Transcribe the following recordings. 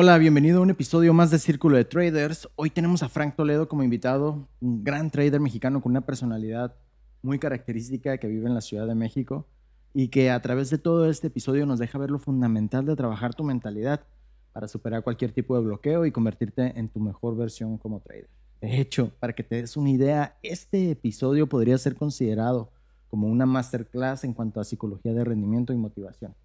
Hola, bienvenido a un episodio más de Círculo de Traders. Hoy tenemos a Frank Toledo como invitado, un gran trader mexicano con una personalidad muy característica que vive en la Ciudad de México y que a través de todo este episodio nos deja ver lo fundamental de trabajar tu mentalidad para superar cualquier tipo de bloqueo y convertirte en tu mejor versión como trader. De hecho, para que te des una idea, este episodio podría ser considerado como una masterclass en cuanto a psicología de rendimiento y motivación.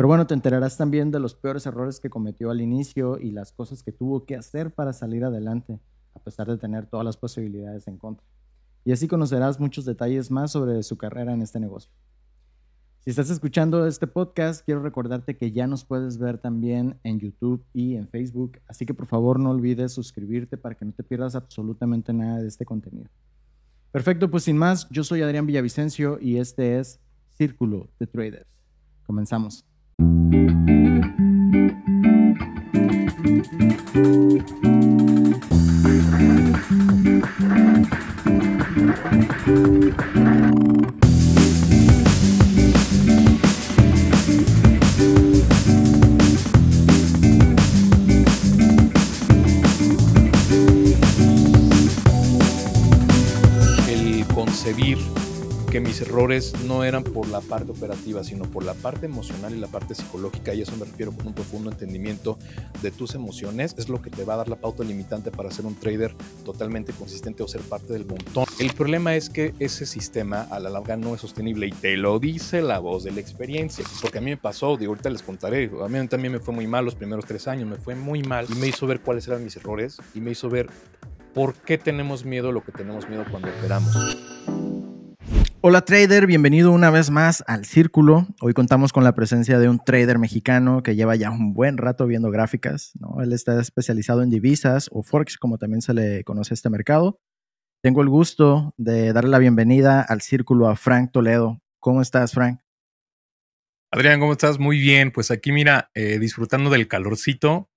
Pero bueno, te enterarás también de los peores errores que cometió al inicio y las cosas que tuvo que hacer para salir adelante, a pesar de tener todas las posibilidades en contra. Y así conocerás muchos detalles más sobre su carrera en este negocio. Si estás escuchando este podcast, quiero recordarte que ya nos puedes ver también en YouTube y en Facebook, así que por favor no olvides suscribirte para que no te pierdas absolutamente nada de este contenido. Perfecto, pues sin más, yo soy Adrián Villavicencio y este es Círculo de Traders. Comenzamos. Thank you. que mis errores no eran por la parte operativa, sino por la parte emocional y la parte psicológica, y eso me refiero con un profundo entendimiento de tus emociones, es lo que te va a dar la pauta limitante para ser un trader totalmente consistente o ser parte del montón. El problema es que ese sistema a la larga no es sostenible y te lo dice la voz de la experiencia, porque a mí me pasó, digo, ahorita les contaré, a mí también me fue muy mal los primeros tres años, me fue muy mal y me hizo ver cuáles eran mis errores y me hizo ver por qué tenemos miedo lo que tenemos miedo cuando operamos. Hola trader, bienvenido una vez más al Círculo. Hoy contamos con la presencia de un trader mexicano que lleva ya un buen rato viendo gráficas. ¿no? Él está especializado en divisas o forks, como también se le conoce a este mercado. Tengo el gusto de darle la bienvenida al Círculo a Frank Toledo. ¿Cómo estás, Frank? Adrián, ¿cómo estás? Muy bien, pues aquí mira, eh, disfrutando del calorcito,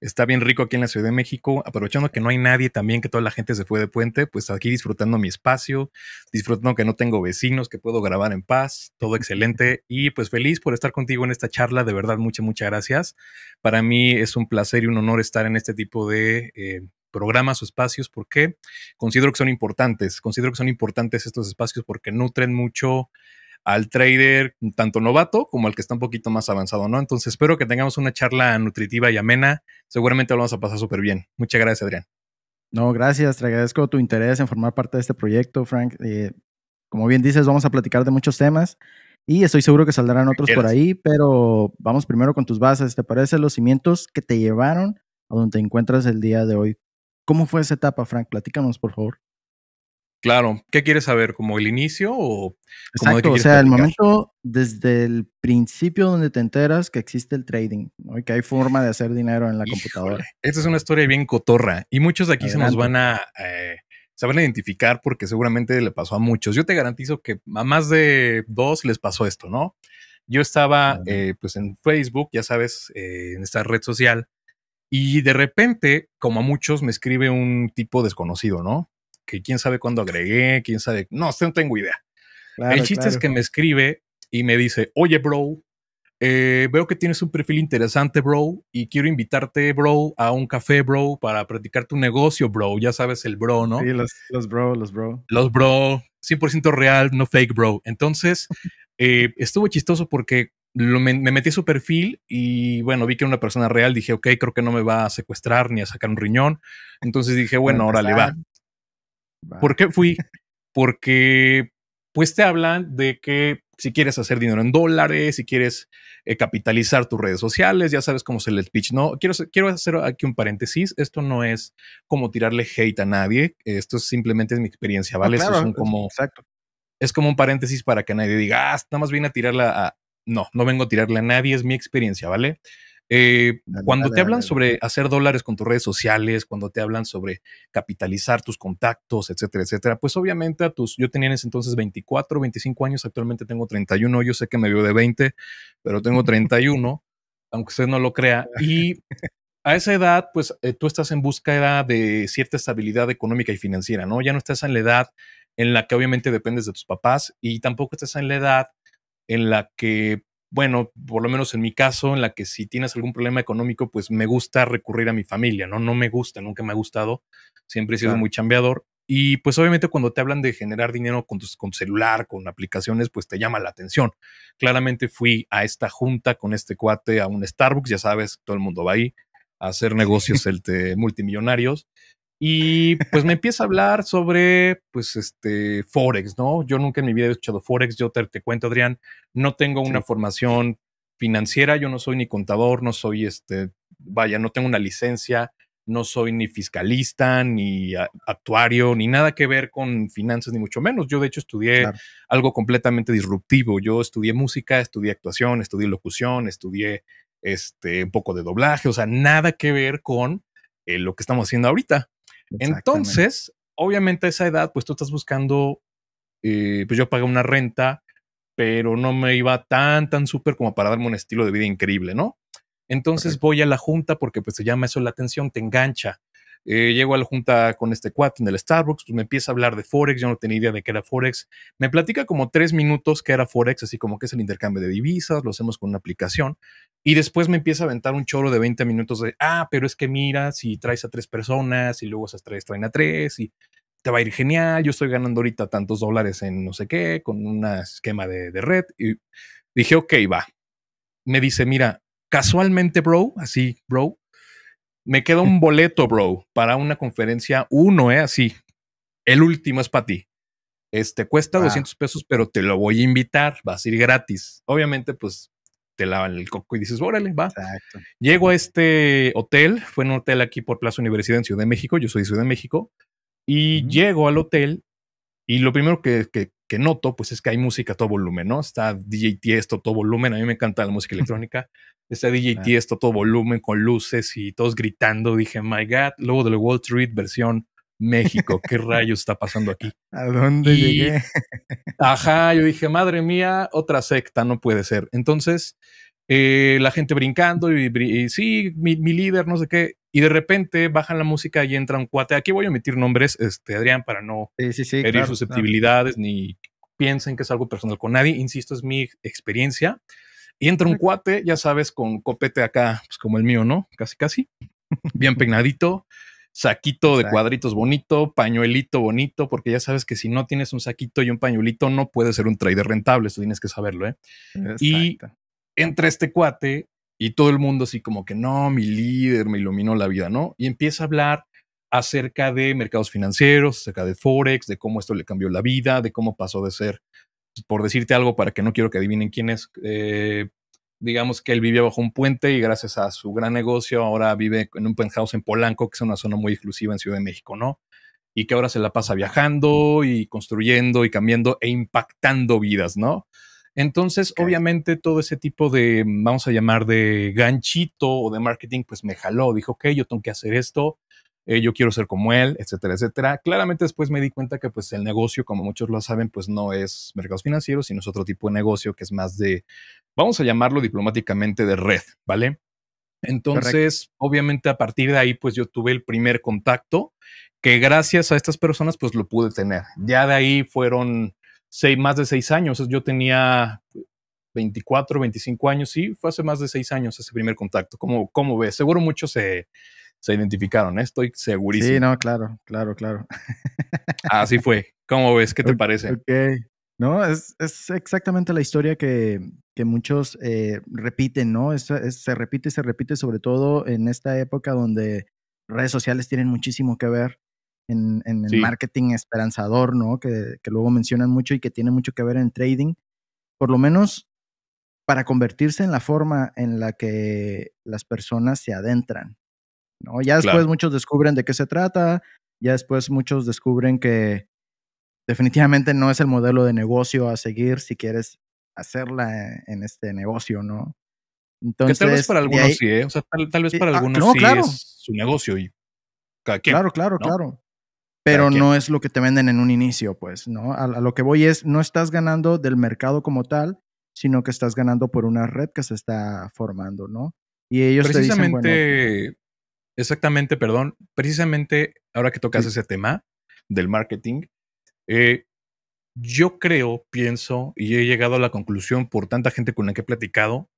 está bien rico aquí en la Ciudad de México, aprovechando que no hay nadie también, que toda la gente se fue de puente, pues aquí disfrutando mi espacio, disfrutando que no tengo vecinos, que puedo grabar en paz, todo excelente y pues feliz por estar contigo en esta charla, de verdad, muchas, muchas gracias. Para mí es un placer y un honor estar en este tipo de... Eh, programas o espacios porque considero que son importantes, considero que son importantes estos espacios porque nutren mucho al trader tanto novato como al que está un poquito más avanzado, ¿no? Entonces espero que tengamos una charla nutritiva y amena. Seguramente lo vamos a pasar súper bien. Muchas gracias, Adrián. No, gracias. Te agradezco tu interés en formar parte de este proyecto, Frank. Eh, como bien dices, vamos a platicar de muchos temas y estoy seguro que saldrán otros por ahí, pero vamos primero con tus bases. ¿Te parece los cimientos que te llevaron a donde te encuentras el día de hoy? ¿Cómo fue esa etapa, Frank? Platícanos, por favor. Claro. ¿Qué quieres saber? ¿Como el inicio o...? Exacto, o sea, el momento desde el principio donde te enteras que existe el trading y que hay forma de hacer dinero en la computadora. Esta es una historia bien cotorra y muchos de aquí se nos van a... Eh, identificar porque seguramente le pasó a muchos. Yo te garantizo que a más de dos les pasó esto, ¿no? Yo estaba eh, pues en Facebook, ya sabes, eh, en esta red social, y de repente, como a muchos, me escribe un tipo desconocido, ¿no? que quién sabe cuándo agregué, quién sabe, no, no tengo idea. el chiste es que me escribe y me dice, oye, bro, eh, veo que tienes un perfil interesante, bro, y quiero invitarte, bro, a un café, bro, para practicar tu negocio, bro. Ya sabes, el bro, ¿no? Sí, los, bro, los bro. Los bro, 100% real, no fake, bro. Entonces, eh, estuvo chistoso porque me, metí su perfil y, bueno, vi que era una persona real. Dije, ok, creo que no me va a secuestrar ni a sacar un riñón. Entonces dije, bueno, órale, va. ¿Por qué fui? Porque pues te hablan de que si quieres hacer dinero en dólares, si quieres eh, capitalizar tus redes sociales, ya sabes cómo se el pitch. No, quiero, quiero hacer aquí un paréntesis. Esto no es como tirarle hate a nadie. Esto simplemente es mi experiencia, ah, ¿vale? Eso es como, exacto. es como un paréntesis para que nadie diga, ah, nada más viene a tirarla a... No, no vengo a tirarle a nadie, es mi experiencia, ¿vale? Eh, cuando te hablan sobre hacer dólares con tus redes sociales, cuando te hablan sobre capitalizar tus contactos, etcétera, etcétera, pues obviamente a tus, yo tenía en ese entonces 24, 25 años, actualmente tengo 31, yo sé que me veo de 20, pero tengo 31, aunque usted no lo crea, y a esa edad, pues eh, tú estás en búsqueda de cierta estabilidad económica y financiera, ¿no? Ya no estás en la edad en la que obviamente dependes de tus papás y tampoco estás en la edad en la que bueno, por lo menos en mi caso, en la que si tienes algún problema económico, pues me gusta recurrir a mi familia, ¿no? No me gusta, nunca me ha gustado, siempre he sido muy chambeador. Y pues obviamente cuando te hablan de generar dinero con, tu, con celular, con aplicaciones, pues te llama la atención. Claramente fui a esta junta con este cuate a un Starbucks, ya sabes, todo el mundo va ahí a hacer negocios este, multimillonarios. Y pues me empieza a hablar sobre, pues, este, Forex, ¿no? Yo nunca en mi vida he escuchado Forex, yo te, cuento, Adrián, no tengo una formación financiera, yo no soy ni contador, no soy, este, vaya, no tengo una licencia, no soy ni fiscalista, ni actuario, ni nada que ver con finanzas, ni mucho menos. Yo, de hecho, estudié algo completamente disruptivo. Yo estudié música, estudié actuación, estudié locución, estudié este, un poco de doblaje, o sea, nada que ver con eh, lo que estamos haciendo ahorita. Entonces, obviamente a esa edad, pues tú estás buscando, eh, pues yo pagué una renta, pero no me iba tan, tan súper como para darme un estilo de vida increíble, ¿no? Entonces voy a la junta porque pues se llama eso la atención, te engancha. Eh, llego a la junta con este cuate en el Starbucks, pues me empieza a hablar de Forex, yo no tenía idea de qué era Forex. Me platica como tres minutos qué era Forex, así como que es el intercambio de divisas, lo hacemos con una aplicación. Y después me empieza a aventar un choro de 20 minutos de, ah, pero es que mira, si traes a tres personas y luego esas tres traen a tres y te va a ir genial, yo estoy ganando ahorita tantos dólares en no sé qué, con un esquema de, de red. Y dije, ok, va. Me dice, mira, casualmente, bro, así, bro, me queda un boleto, bro, para una conferencia uno, ¿eh? Así. El último es para ti. Este cuesta 200 pesos, pero te lo voy a invitar, Va a ser gratis. Obviamente, pues te lavan el coco y dices, órale, va. Llego a este hotel, fue un hotel aquí por Plaza Universidad en Ciudad de México, yo soy de Ciudad de México, y llego al hotel y lo primero que, noto, pues es que hay música a todo volumen, ¿no? Está DJ Tiesto todo volumen, a mí me encanta la música electrónica, está DJ Tiesto todo volumen, con luces y todos gritando, dije, my God, luego de la Wall Street versión México, ¿qué rayos está pasando aquí? ¿A dónde llegué? ajá, yo dije, madre mía, otra secta, no puede ser. Entonces, eh, la gente brincando y, sí, mi, líder, no sé qué, y de repente bajan la música y entra un cuate. Aquí voy a emitir nombres, este, Adrián, para no herir susceptibilidades ni piensen que es algo personal con nadie. Insisto, es mi experiencia. Y entra un cuate, ya sabes, con copete acá, pues como el mío, ¿no? Casi, casi. Bien peinadito saquito de cuadritos bonito, pañuelito bonito, porque ya sabes que si no tienes un saquito y un pañuelito, no puede ser un trader rentable, eso tienes que saberlo, ¿eh? Y entre este cuate y todo el mundo así como que no, mi líder me iluminó la vida, ¿no? Y empieza a hablar acerca de mercados financieros, acerca de Forex, de cómo esto le cambió la vida, de cómo pasó de ser, por decirte algo para que no quiero que adivinen quién es, eh, digamos que él vivía bajo un puente y gracias a su gran negocio ahora vive en un penthouse en Polanco, que es una zona muy exclusiva en Ciudad de México, ¿no? Y que ahora se la pasa viajando y construyendo y cambiando e impactando vidas, ¿no? Entonces, obviamente, todo ese tipo de, vamos a llamar de ganchito o de marketing, pues me jaló. Dijo, ok, yo tengo que hacer esto eh, yo quiero ser como él, etcétera, etcétera. Claramente después me di cuenta que pues el negocio, como muchos lo saben, pues no es mercados financieros, sino es otro tipo de negocio que es más de, vamos a llamarlo diplomáticamente de red, ¿vale? Entonces, obviamente a partir de ahí, pues yo tuve el primer contacto que gracias a estas personas, pues lo pude tener. Ya de ahí fueron seis, más de seis años. Yo tenía 24, 25 años, y fue hace más de seis años ese primer contacto. ¿Cómo, cómo ves? Seguro muchos se, se identificaron, ¿eh? estoy segurísimo. Sí, no, claro, claro, claro. Así fue. ¿Cómo ves? ¿Qué te parece? Ok. No, es, exactamente la historia que, muchos eh, repiten, ¿no? se repite y se repite, sobre todo en esta época donde redes sociales tienen muchísimo que ver en, el marketing esperanzador, ¿no? Que, que luego mencionan mucho y que tiene mucho que ver en trading. Por lo menos para convertirse en la forma en la que las personas se adentran ¿no? Ya después muchos descubren de qué se trata, ya después muchos descubren que definitivamente no es el modelo de negocio a seguir si quieres hacerla en este negocio, ¿no? Entonces, que tal vez para algunos sí, ¿eh? O sea, tal, vez para ah, algunos sí claro. es su negocio y Claro, claro, claro. Pero no es lo que te venden en un inicio, pues, ¿no? A, lo que voy es, no estás ganando del mercado como tal, sino que estás ganando por una red que se está formando, ¿no? Y ellos te dicen, exactamente, perdón, precisamente ahora que tocas ese tema del marketing, eh, yo creo, pienso, y he llegado a la conclusión por tanta gente con la que he platicado,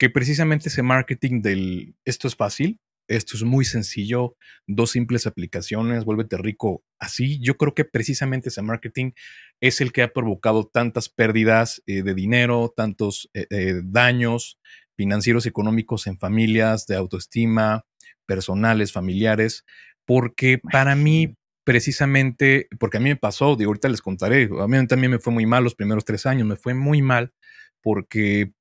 que precisamente ese marketing del esto es fácil, esto es muy sencillo, dos simples aplicaciones, vuélvete rico así. Yo creo que precisamente ese marketing es el que ha provocado tantas pérdidas eh, de dinero, tantos eh, daños financieros, económicos en familias, de autoestima, personales, familiares, porque para mí, precisamente, porque a mí me pasó, de ahorita les contaré, a mí también me fue muy mal los primeros tres años, me fue muy mal porque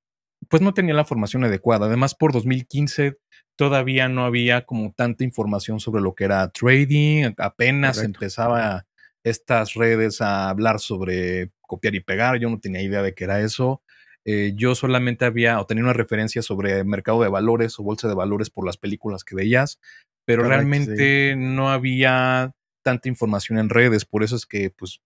pues no tenía la formación adecuada. Además, por 2015 todavía no había como tanta información sobre lo que era trading, apenas empezaba estas redes a hablar sobre copiar y pegar, yo no tenía idea de qué era eso. Eh, yo solamente había o tenía una referencia sobre mercado de valores o bolsa de valores por las películas que veías, pero realmente no había tanta información en redes, por eso es que, pues,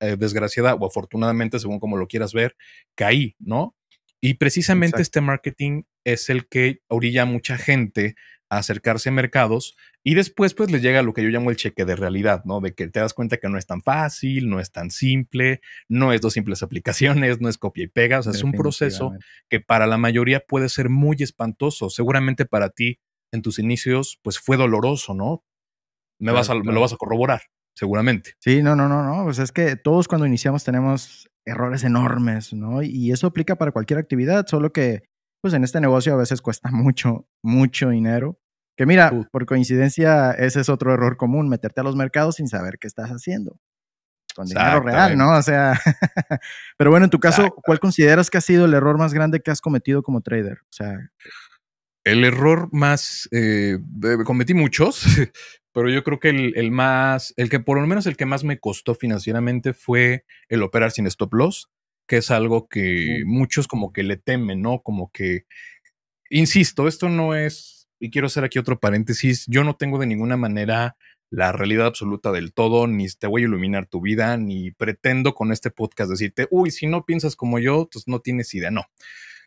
eh, desgraciada o afortunadamente, según como lo quieras ver, caí, ¿no? Y precisamente este marketing es el que orilla a mucha gente acercarse a mercados y después pues les llega lo que yo llamo el cheque de realidad, ¿no? De que te das cuenta que no es tan fácil, no es tan simple, no es dos simples aplicaciones, no es copia y pega, o sea, es un proceso que para la mayoría puede ser muy espantoso. Seguramente para ti en tus inicios pues fue doloroso, ¿no? Me, vas me lo vas a corroborar, seguramente. Sí, no, no, no, no, pues es que todos cuando iniciamos tenemos errores enormes, ¿no? Y eso aplica para cualquier actividad, solo que pues, en este negocio a veces cuesta mucho, mucho dinero. Que mira, por coincidencia, ese es otro error común, meterte a los mercados sin saber qué estás haciendo. Con dinero real, ¿no? O sea, pero bueno, en tu caso, ¿cuál consideras que ha sido el error más grande que has cometido como trader? O sea... El error más, eh, eh, cometí muchos, pero yo creo que el, el, más, el que por lo menos el que más me costó financieramente fue el operar sin stop loss que es algo que muchos como que le temen, ¿no? Como que, insisto, esto no es, y quiero hacer aquí otro paréntesis, yo no tengo de ninguna manera la realidad absoluta del todo, ni te voy a iluminar tu vida, ni pretendo con este podcast decirte, uy, si no piensas como yo, pues no tienes idea, no.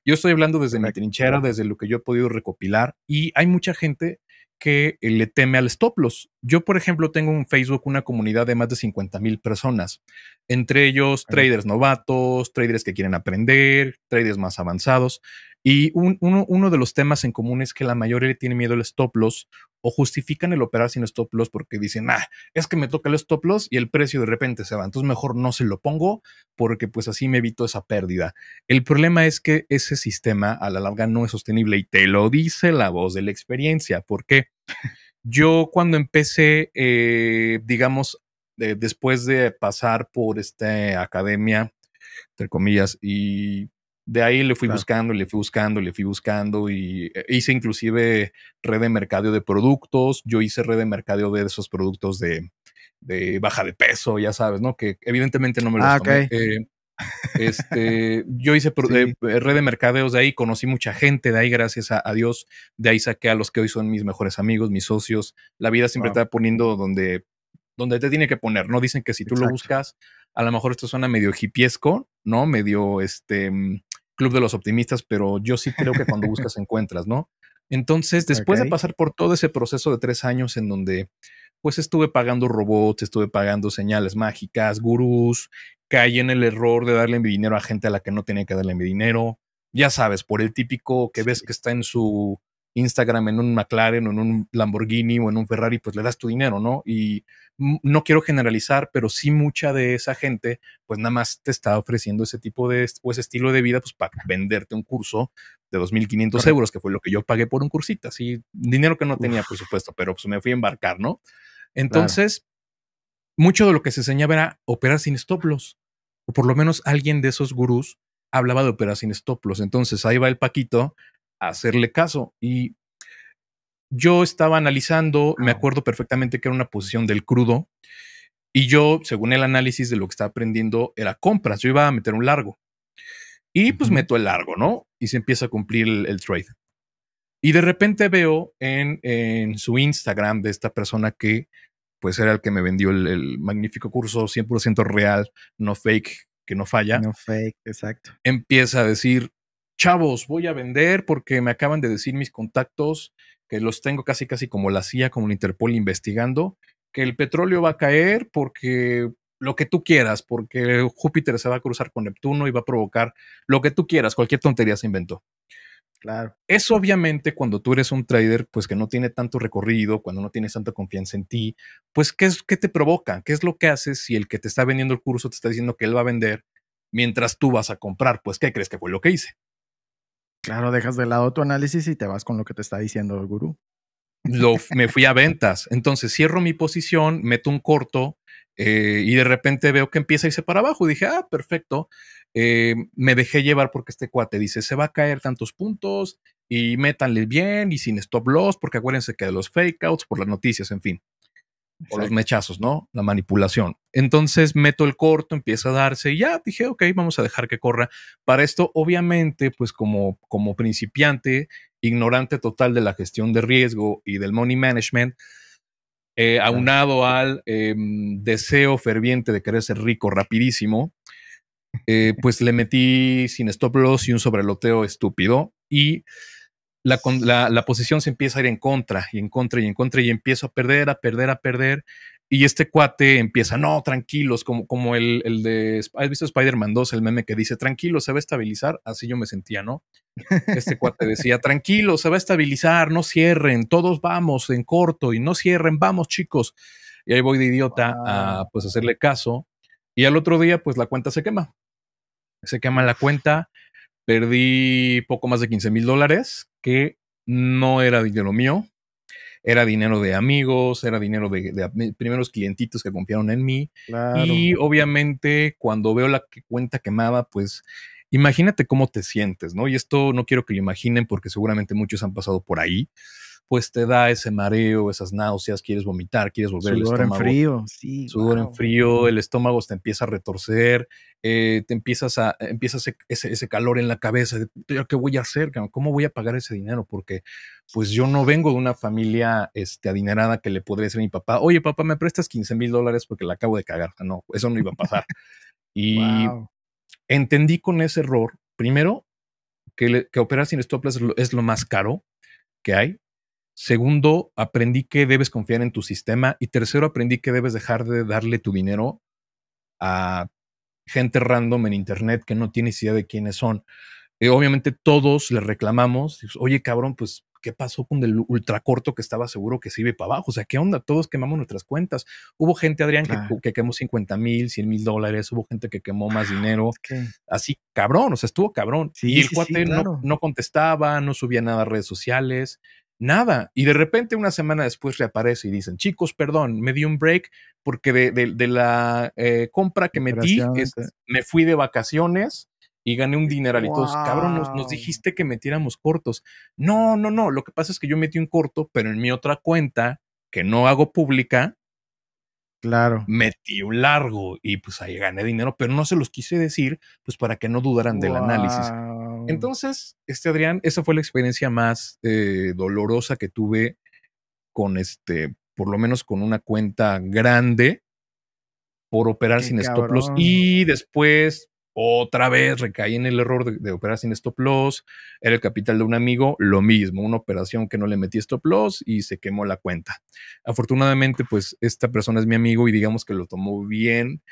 Yo estoy hablando desde mi trinchera, desde lo que yo he podido recopilar, y hay mucha gente que eh, le teme al stop loss. Yo, por ejemplo, tengo en Facebook una comunidad de más de 50 mil personas, entre ellos traders novatos, traders que quieren aprender, traders más avanzados. Y uno, de los temas en común es que la mayoría tiene miedo al stop loss o justifican el operar sin stop loss porque dicen, ah, es que me toca el stop loss y el precio de repente se va. Entonces mejor no se lo pongo porque pues así me evito esa pérdida. El problema es que ese sistema a la larga no es sostenible y te lo dice la voz de la experiencia. porque Yo cuando empecé, eh, digamos, después de pasar por esta academia, entre comillas, y de ahí le fui buscando, le fui buscando, le fui buscando y eh, hice inclusive red de mercadeo de productos. Yo hice red de mercadeo de esos productos de, de baja de peso, ya sabes, ¿no? Que evidentemente no me los ah, eh, este, yo hice eh, red de mercadeos de ahí, conocí mucha gente de ahí, gracias a, Dios. De ahí saqué a los que hoy son mis mejores amigos, mis socios. La vida siempre está poniendo donde, donde te tiene que poner, ¿no? Dicen que si tú lo buscas, a lo mejor esto suena medio hipiesco, ¿no? Medio este mm, club de los optimistas, pero yo sí creo que cuando buscas encuentras, ¿no? Entonces, después de pasar por todo ese proceso de tres años en donde pues estuve pagando robots, estuve pagando señales mágicas, gurús, caí en el error de darle mi dinero a gente a la que no tenía que darle mi dinero, ya sabes, por el típico que ves que está en su Instagram en un McLaren o en un Lamborghini o en un Ferrari, pues le das tu dinero, ¿no? Y no quiero generalizar, pero sí mucha de esa gente, pues nada más te está ofreciendo ese tipo de o ese estilo de vida, pues para venderte un curso de 2.500 euros, que fue lo que yo pagué por un cursita, así, dinero que no tenía, por supuesto, pero pues me fui a embarcar, ¿no? Entonces, mucho de lo que se enseñaba era operar sin stop loss, o por lo menos alguien de esos gurús hablaba de operar sin stop loss. Entonces, ahí va el Paquito hacerle caso. Y yo estaba analizando, me acuerdo perfectamente que era una posición del crudo, y yo, según el análisis de lo que estaba aprendiendo, era compras, yo iba a meter un largo. Y pues meto el largo, ¿no? Y se empieza a cumplir el, trade. Y de repente veo en, su Instagram de esta persona que pues era el que me vendió el, el magnífico curso 100% real, no fake, que no falla. No fake, exacto. Empieza a decir, chavos, voy a vender porque me acaban de decir mis contactos, que los tengo casi, casi como la CIA, como la Interpol investigando, que el petróleo va a caer porque lo que tú quieras, porque Júpiter se va a cruzar con Neptuno y va a provocar lo que tú quieras, cualquier tontería se inventó. Claro. Eso obviamente cuando tú eres un trader, pues que no tiene tanto recorrido, cuando no tienes tanta confianza en ti, pues ¿qué, es, qué te provoca? ¿Qué es lo que haces si el que te está vendiendo el curso te está diciendo que él va a vender mientras tú vas a comprar? Pues ¿qué crees que fue lo que hice? Claro, dejas de lado tu análisis y te vas con lo que te está diciendo el gurú. me fui a ventas. Entonces cierro mi posición, meto un corto eh, y de repente veo que empieza a irse para abajo. Y dije, ah, perfecto. Eh, me dejé llevar porque este cuate dice, se va a caer tantos puntos y métanle bien y sin stop loss, porque acuérdense que de los fake outs por las noticias, en fin o los mechazos, ¿no? La manipulación. Entonces meto el corto, empieza a darse ya dije, ok, vamos a dejar que corra. Para esto, obviamente, pues como, como principiante, ignorante total de la gestión de riesgo y del money management, aunado al em, deseo ferviente de querer ser rico rapidísimo, eh, pues le metí sin stop loss y un sobreloteo estúpido y la, posición se empieza a ir en contra y en contra y en contra y empiezo a perder, a perder, a perder. Y este cuate empieza, no, tranquilos, como, como el, de, ¿has visto Spider-Man 2? El meme que dice, tranquilo, se va a estabilizar. Así yo me sentía, ¿no? Este cuate decía, tranquilo, se va a estabilizar, no cierren, todos vamos en corto y no cierren, vamos chicos. Y ahí voy de idiota a pues hacerle caso. Y al otro día, pues la cuenta se quema. Se quema la cuenta, perdí poco más de 15 mil dólares, que no era dinero mío, era dinero de amigos, era dinero de, primeros clientitos que confiaron en mí. Y obviamente cuando veo la cuenta quemada, pues imagínate cómo te sientes, ¿no? Y esto no quiero que lo imaginen porque seguramente muchos han pasado por ahí pues te da ese mareo, esas náuseas, quieres vomitar, quieres volver el estómago. Sudor en frío, Sudor en frío, el estómago te empieza a retorcer, eh, te empiezas a, empiezas ese, ese, calor en la cabeza, ¿qué voy a hacer? ¿Cómo voy a pagar ese dinero? Porque pues yo no vengo de una familia este, adinerada que le podría decir a mi papá, oye papá, ¿me prestas 15 mil dólares porque la acabo de cagar? No, eso no iba a pasar. y entendí con ese error, primero, que, operar sin stop es lo más caro que hay Segundo, aprendí que debes confiar en tu sistema. Y tercero, aprendí que debes dejar de darle tu dinero a gente random en Internet que no tienes idea de quiénes son. Eh, obviamente todos le reclamamos, oye cabrón, pues, ¿qué pasó con el ultracorto que estaba seguro que se iba para abajo? O sea, ¿qué onda? Todos quemamos nuestras cuentas. Hubo gente, Adrián, que, quemó 50 mil, 100 mil dólares, hubo gente que quemó más ah, dinero. Así, cabrón, o sea, estuvo cabrón. y el cuate no, no contestaba, no subía nada a redes sociales nada. Y de repente una semana después reaparece y dicen, chicos, perdón, me di un break porque de, de, la eh, compra que metí, eh". me fui de vacaciones y gané un dineral y todos, cabrón, nos, dijiste que metiéramos cortos. No, no, no, lo que pasa es que yo metí un corto, pero en mi otra cuenta, que no hago pública, claro. metí un largo y pues ahí gané dinero, pero no se los quise decir, pues para que no dudaran del análisis. Mm. Entonces, este Adrián, esa fue la experiencia más eh, dolorosa que tuve con este, por lo menos con una cuenta grande por operar sin stop loss. Y después otra vez recaí en el error de, de, operar sin stop loss. Era el capital de un amigo, lo mismo, una operación que no le metí stop loss y se quemó la cuenta. Afortunadamente, pues esta persona es mi amigo y digamos que lo tomó bien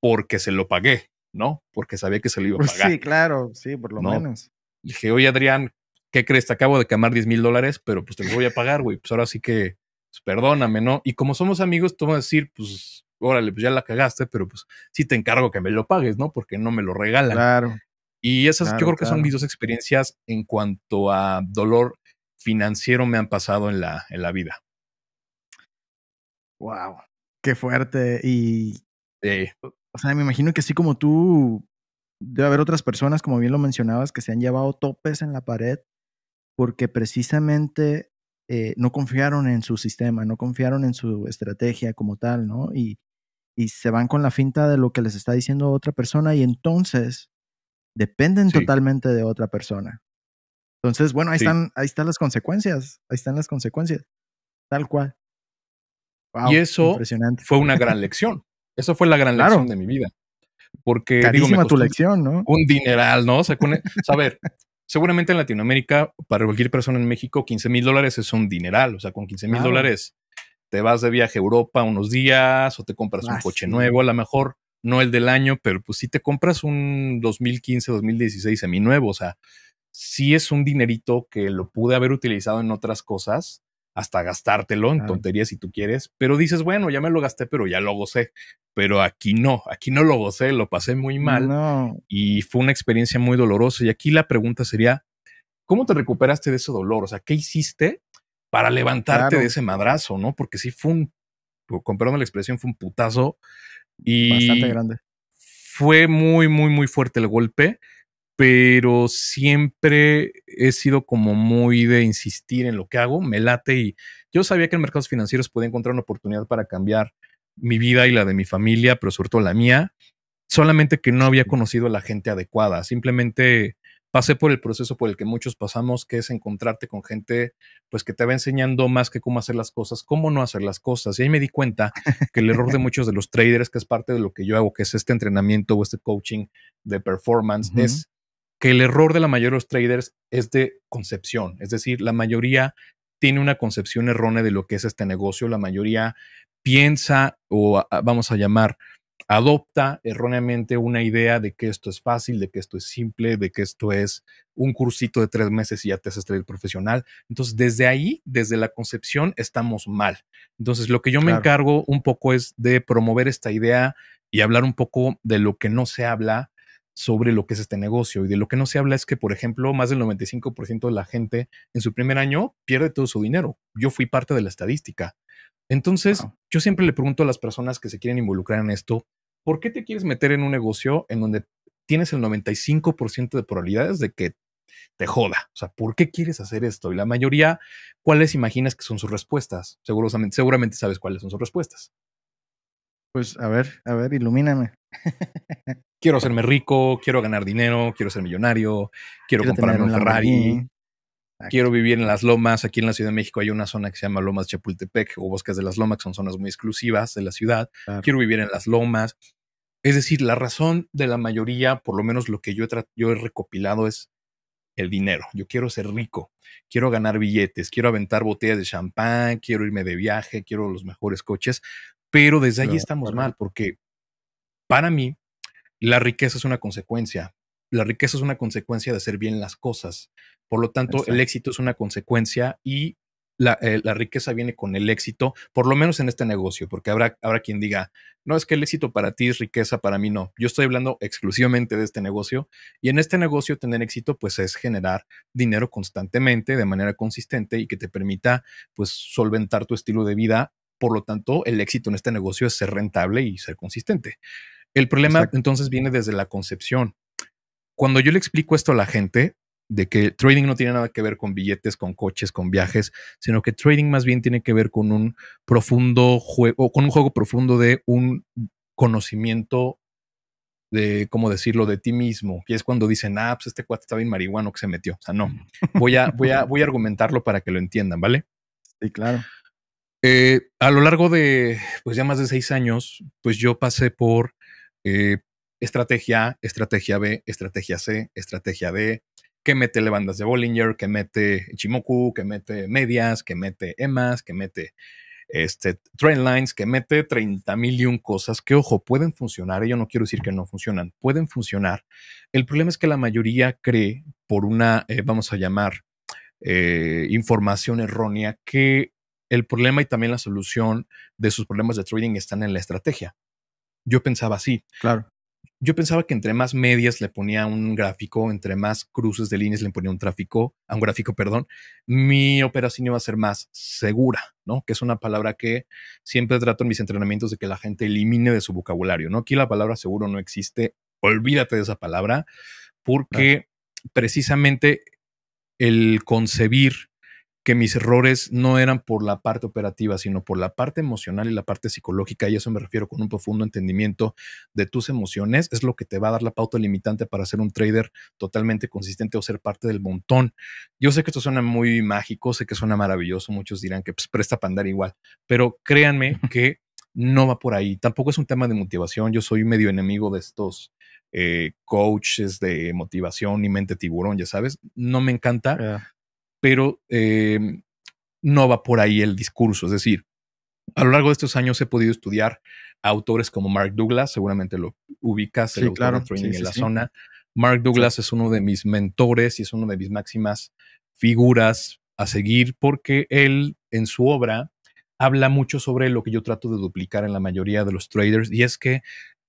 porque se lo pagué. No, porque sabía que se lo iba a pues pagar. Sí, claro, sí, por lo menos. dije, oye, Adrián, ¿qué crees? Te acabo de quemar 10 mil dólares, pero pues te los voy a pagar, güey. Pues ahora sí que, pues, perdóname, ¿no? Y como somos amigos, te voy a decir, pues, órale, pues ya la cagaste, pero pues sí te encargo que me lo pagues, ¿no? Porque no me lo regalan. Claro. Y esas yo creo que son mis dos experiencias en cuanto a dolor financiero me han pasado en la, en la vida. Wow. Qué fuerte. Y. O sea, me imagino que así como tú, debe haber otras personas, como bien lo mencionabas, que se han llevado topes en la pared porque precisamente eh, no confiaron en su sistema, no confiaron en su estrategia como tal, ¿no? Y, se van con la finta de lo que les está diciendo otra persona y entonces dependen totalmente de otra persona. Entonces, bueno, ahí, están, ahí están las consecuencias, ahí están las consecuencias, tal cual. Wow, y eso fue una gran lección. Eso fue la gran lección de mi vida. Porque Carísima tu lección, ¿no? Un dineral, ¿no? E-, o sea, a ver, seguramente en Latinoamérica, para cualquier persona en México, 15 mil dólares es un dineral. O sea, con 15 mil dólares te vas de viaje a Europa unos días o te compras un ah, coche nuevo, a lo mejor no el del año, pero pues si te compras un 2015, 2016 semi nuevo, o sea, sí es un dinerito que lo pude haber utilizado en otras cosas hasta gastártelo en tonterías si tú quieres, pero dices, bueno, ya me lo gasté, pero ya lo gocé. Pero aquí no, aquí no lo gocé, lo pasé muy mal y fue una experiencia muy dolorosa. Y aquí la pregunta sería, ¿cómo te recuperaste de ese dolor? O sea, ¿qué hiciste para levantarte de ese madrazo, no? Porque sí fue un, con la expresión, fue un putazo y... Bastante grande. Fue muy, muy, muy fuerte el golpe pero siempre he sido como muy de insistir en lo que hago, me late y yo sabía que en mercados financieros podía encontrar una oportunidad para cambiar mi vida y la de mi familia, pero sobre todo la mía, solamente que no había conocido a la gente adecuada, simplemente pasé por el proceso por el que muchos pasamos, que es encontrarte con gente pues que te va enseñando más que cómo hacer las cosas, cómo no hacer las cosas. Y ahí me di cuenta que el error de muchos de los traders, que es parte de lo que yo hago, que es este entrenamiento o este coaching de performance, es que el error de la mayoría de los traders es de concepción, es decir, la mayoría tiene una concepción errónea de lo que es este negocio, la mayoría piensa o ah, vamos a llamar adopta erróneamente una idea de que esto es fácil, de que esto es simple, de que esto es un cursito de tres meses y ya te haces trader profesional. Entonces, desde ahí, desde la concepción, estamos mal. Entonces, lo que yo me encargo un poco es de promover esta idea y hablar un poco de lo que no se habla sobre lo que es este negocio. Y de lo que no se habla es que, por ejemplo, más del 95% de la gente en su primer año pierde todo su dinero. Yo fui parte de la estadística. Entonces, yo siempre le pregunto a las personas que se quieren involucrar en esto, ¿por qué te quieres meter en un negocio en donde tienes el 95% de probabilidades de que te joda. O sea, ¿por qué quieres hacer esto? Y la mayoría, ¿cuáles imaginas que son sus respuestas? Seguramente, seguramente sabes cuáles son sus respuestas. Pues a ver, a ver, ilumíname. quiero hacerme rico, quiero ganar dinero, quiero ser millonario, quiero, comprar comprarme un Ferrari, quiero vivir en las lomas. Aquí en la Ciudad de México hay una zona que se llama Lomas Chapultepec o Bosques de las Lomas, que son zonas muy exclusivas de la ciudad. Quiero vivir en las lomas. Es decir, la razón de la mayoría, por lo menos lo que yo he, recopilado es el dinero. Yo quiero ser rico, quiero ganar billetes, quiero aventar botellas de champán, quiero irme de viaje, quiero los mejores coches, pero desde allí estamos mal porque para mí, la riqueza es una consecuencia. La riqueza es una consecuencia de hacer bien las cosas. Por lo tanto, el éxito es una consecuencia y eh, la, riqueza viene con el éxito, por lo menos en este negocio, porque habrá, habrá quien diga, no, es que el éxito para ti es riqueza, para mí no. Yo estoy hablando exclusivamente de este negocio y en este negocio tener éxito pues es generar dinero constantemente, de manera consistente y que te permita pues solventar tu estilo de vida. Por lo tanto, el éxito en este negocio es ser rentable y ser consistente. El problema entonces viene desde la concepción. Cuando yo le explico esto a la gente, de que trading no tiene nada que ver con billetes, con coches, con viajes, sino que trading más bien tiene que ver con un profundo juego, con un juego profundo de un conocimiento de, ¿cómo decirlo?, de ti mismo. Y es cuando dicen, ah, pues este cuate estaba en marihuano que se metió. O sea, no, voy a, voy a, voy a argumentarlo para que lo entiendan, ¿vale? Sí, claro. Eh, a lo largo de, pues ya más de seis años, pues yo pasé por eh, estrategia A, estrategia B, estrategia C, estrategia D, que mete levandas de Bollinger, que mete Ichimoku, que mete medias, que mete emas, que mete este, trendlines, que mete 30 mil y un cosas que, ojo, pueden funcionar. ¿eh? Yo no quiero decir que no funcionan, pueden funcionar. El problema es que la mayoría cree por una, eh, vamos a llamar, información errónea que el problema y también la solución de sus problemas de trading están en la estrategia. Yo pensaba así. Claro. Yo pensaba que entre más medias le ponía un gráfico, entre más cruces de líneas le ponía un tráfico, a un gráfico, perdón, mi operación iba a ser más segura, ¿no? Que es una palabra que siempre trato en mis entrenamientos de que la gente elimine de su vocabulario, ¿no? Aquí la palabra seguro no existe, olvídate de esa palabra, porque precisamente el concebir que mis errores no eran por la parte operativa, sino por la parte emocional y la parte psicológica, y eso me refiero con un profundo entendimiento de tus emociones, es lo que te va a dar la pauta limitante para ser un trader totalmente consistente o ser parte del montón. Yo sé que esto suena muy mágico, sé que suena maravilloso, muchos dirán que pues, presta para andar igual, pero créanme que no va por ahí. Tampoco es un tema de motivación. Yo soy medio enemigo de estos eh, coaches de motivación y mente tiburón, ya sabes. No me encanta pero em, no va por ahí el discurso. Es decir, a lo largo de estos años he podido estudiar a autores como Mark Douglas, seguramente lo ubicas, el en la zona. Mark Douglas es uno de mis mentores y es uno de mis máximas figuras a seguir porque él en su obra habla mucho sobre lo que yo trato de duplicar en la mayoría de los traders y es que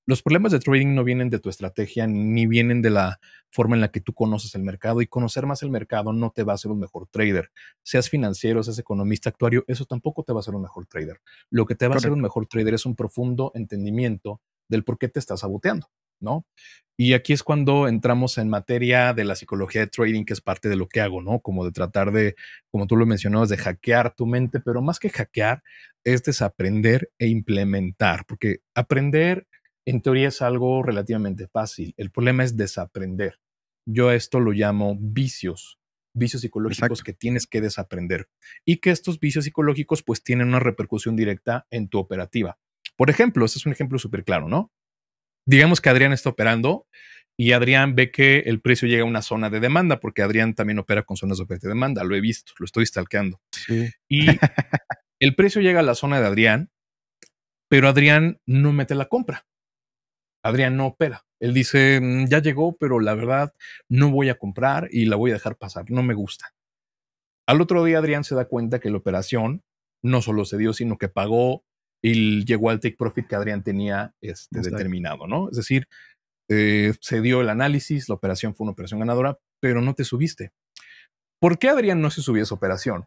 los problemas de trading no vienen de tu estrategia ni vienen de la forma en la que tú conoces el mercado y conocer más el mercado no te va a hacer un mejor trader. Seas financiero, seas economista, actuario, eso tampoco te va a hacer un mejor trader. Lo que te va a hacer un mejor trader es un profundo entendimiento del por qué te estás saboteando, ¿no? Y aquí es cuando entramos en materia de la psicología de trading, que es parte de lo que hago, ¿no? Como de tratar de, como tú lo mencionabas, de hackear tu mente, pero más que hackear, es desaprender e implementar, porque aprender en teoría es algo relativamente fácil. El problema es desaprender. Yo a esto lo llamo vicios, vicios psicológicos que tienes que desaprender y que estos vicios psicológicos pues tienen una repercusión directa en tu operativa. Por ejemplo, este es un ejemplo súper claro, ¿no? Digamos que Adrián está operando y Adrián ve que el precio llega a una zona de demanda, porque Adrián también opera con zonas de oferta y demanda, lo he visto, lo estoy stalkeando. Y el precio llega a la zona de Adrián, pero Adrián no mete la compra. Adrián no opera. Él dice, mm, ya llegó, pero la verdad no voy a comprar y la voy a dejar pasar, no me gusta. Al otro día Adrián se da cuenta que la operación no solo se dio, sino que pagó y llegó al take profit que Adrián tenía este, determinado, ¿no? Es decir, eh, se dio el análisis, la operación fue una operación ganadora, pero no te subiste. ¿Por qué Adrián no se subió a esa operación?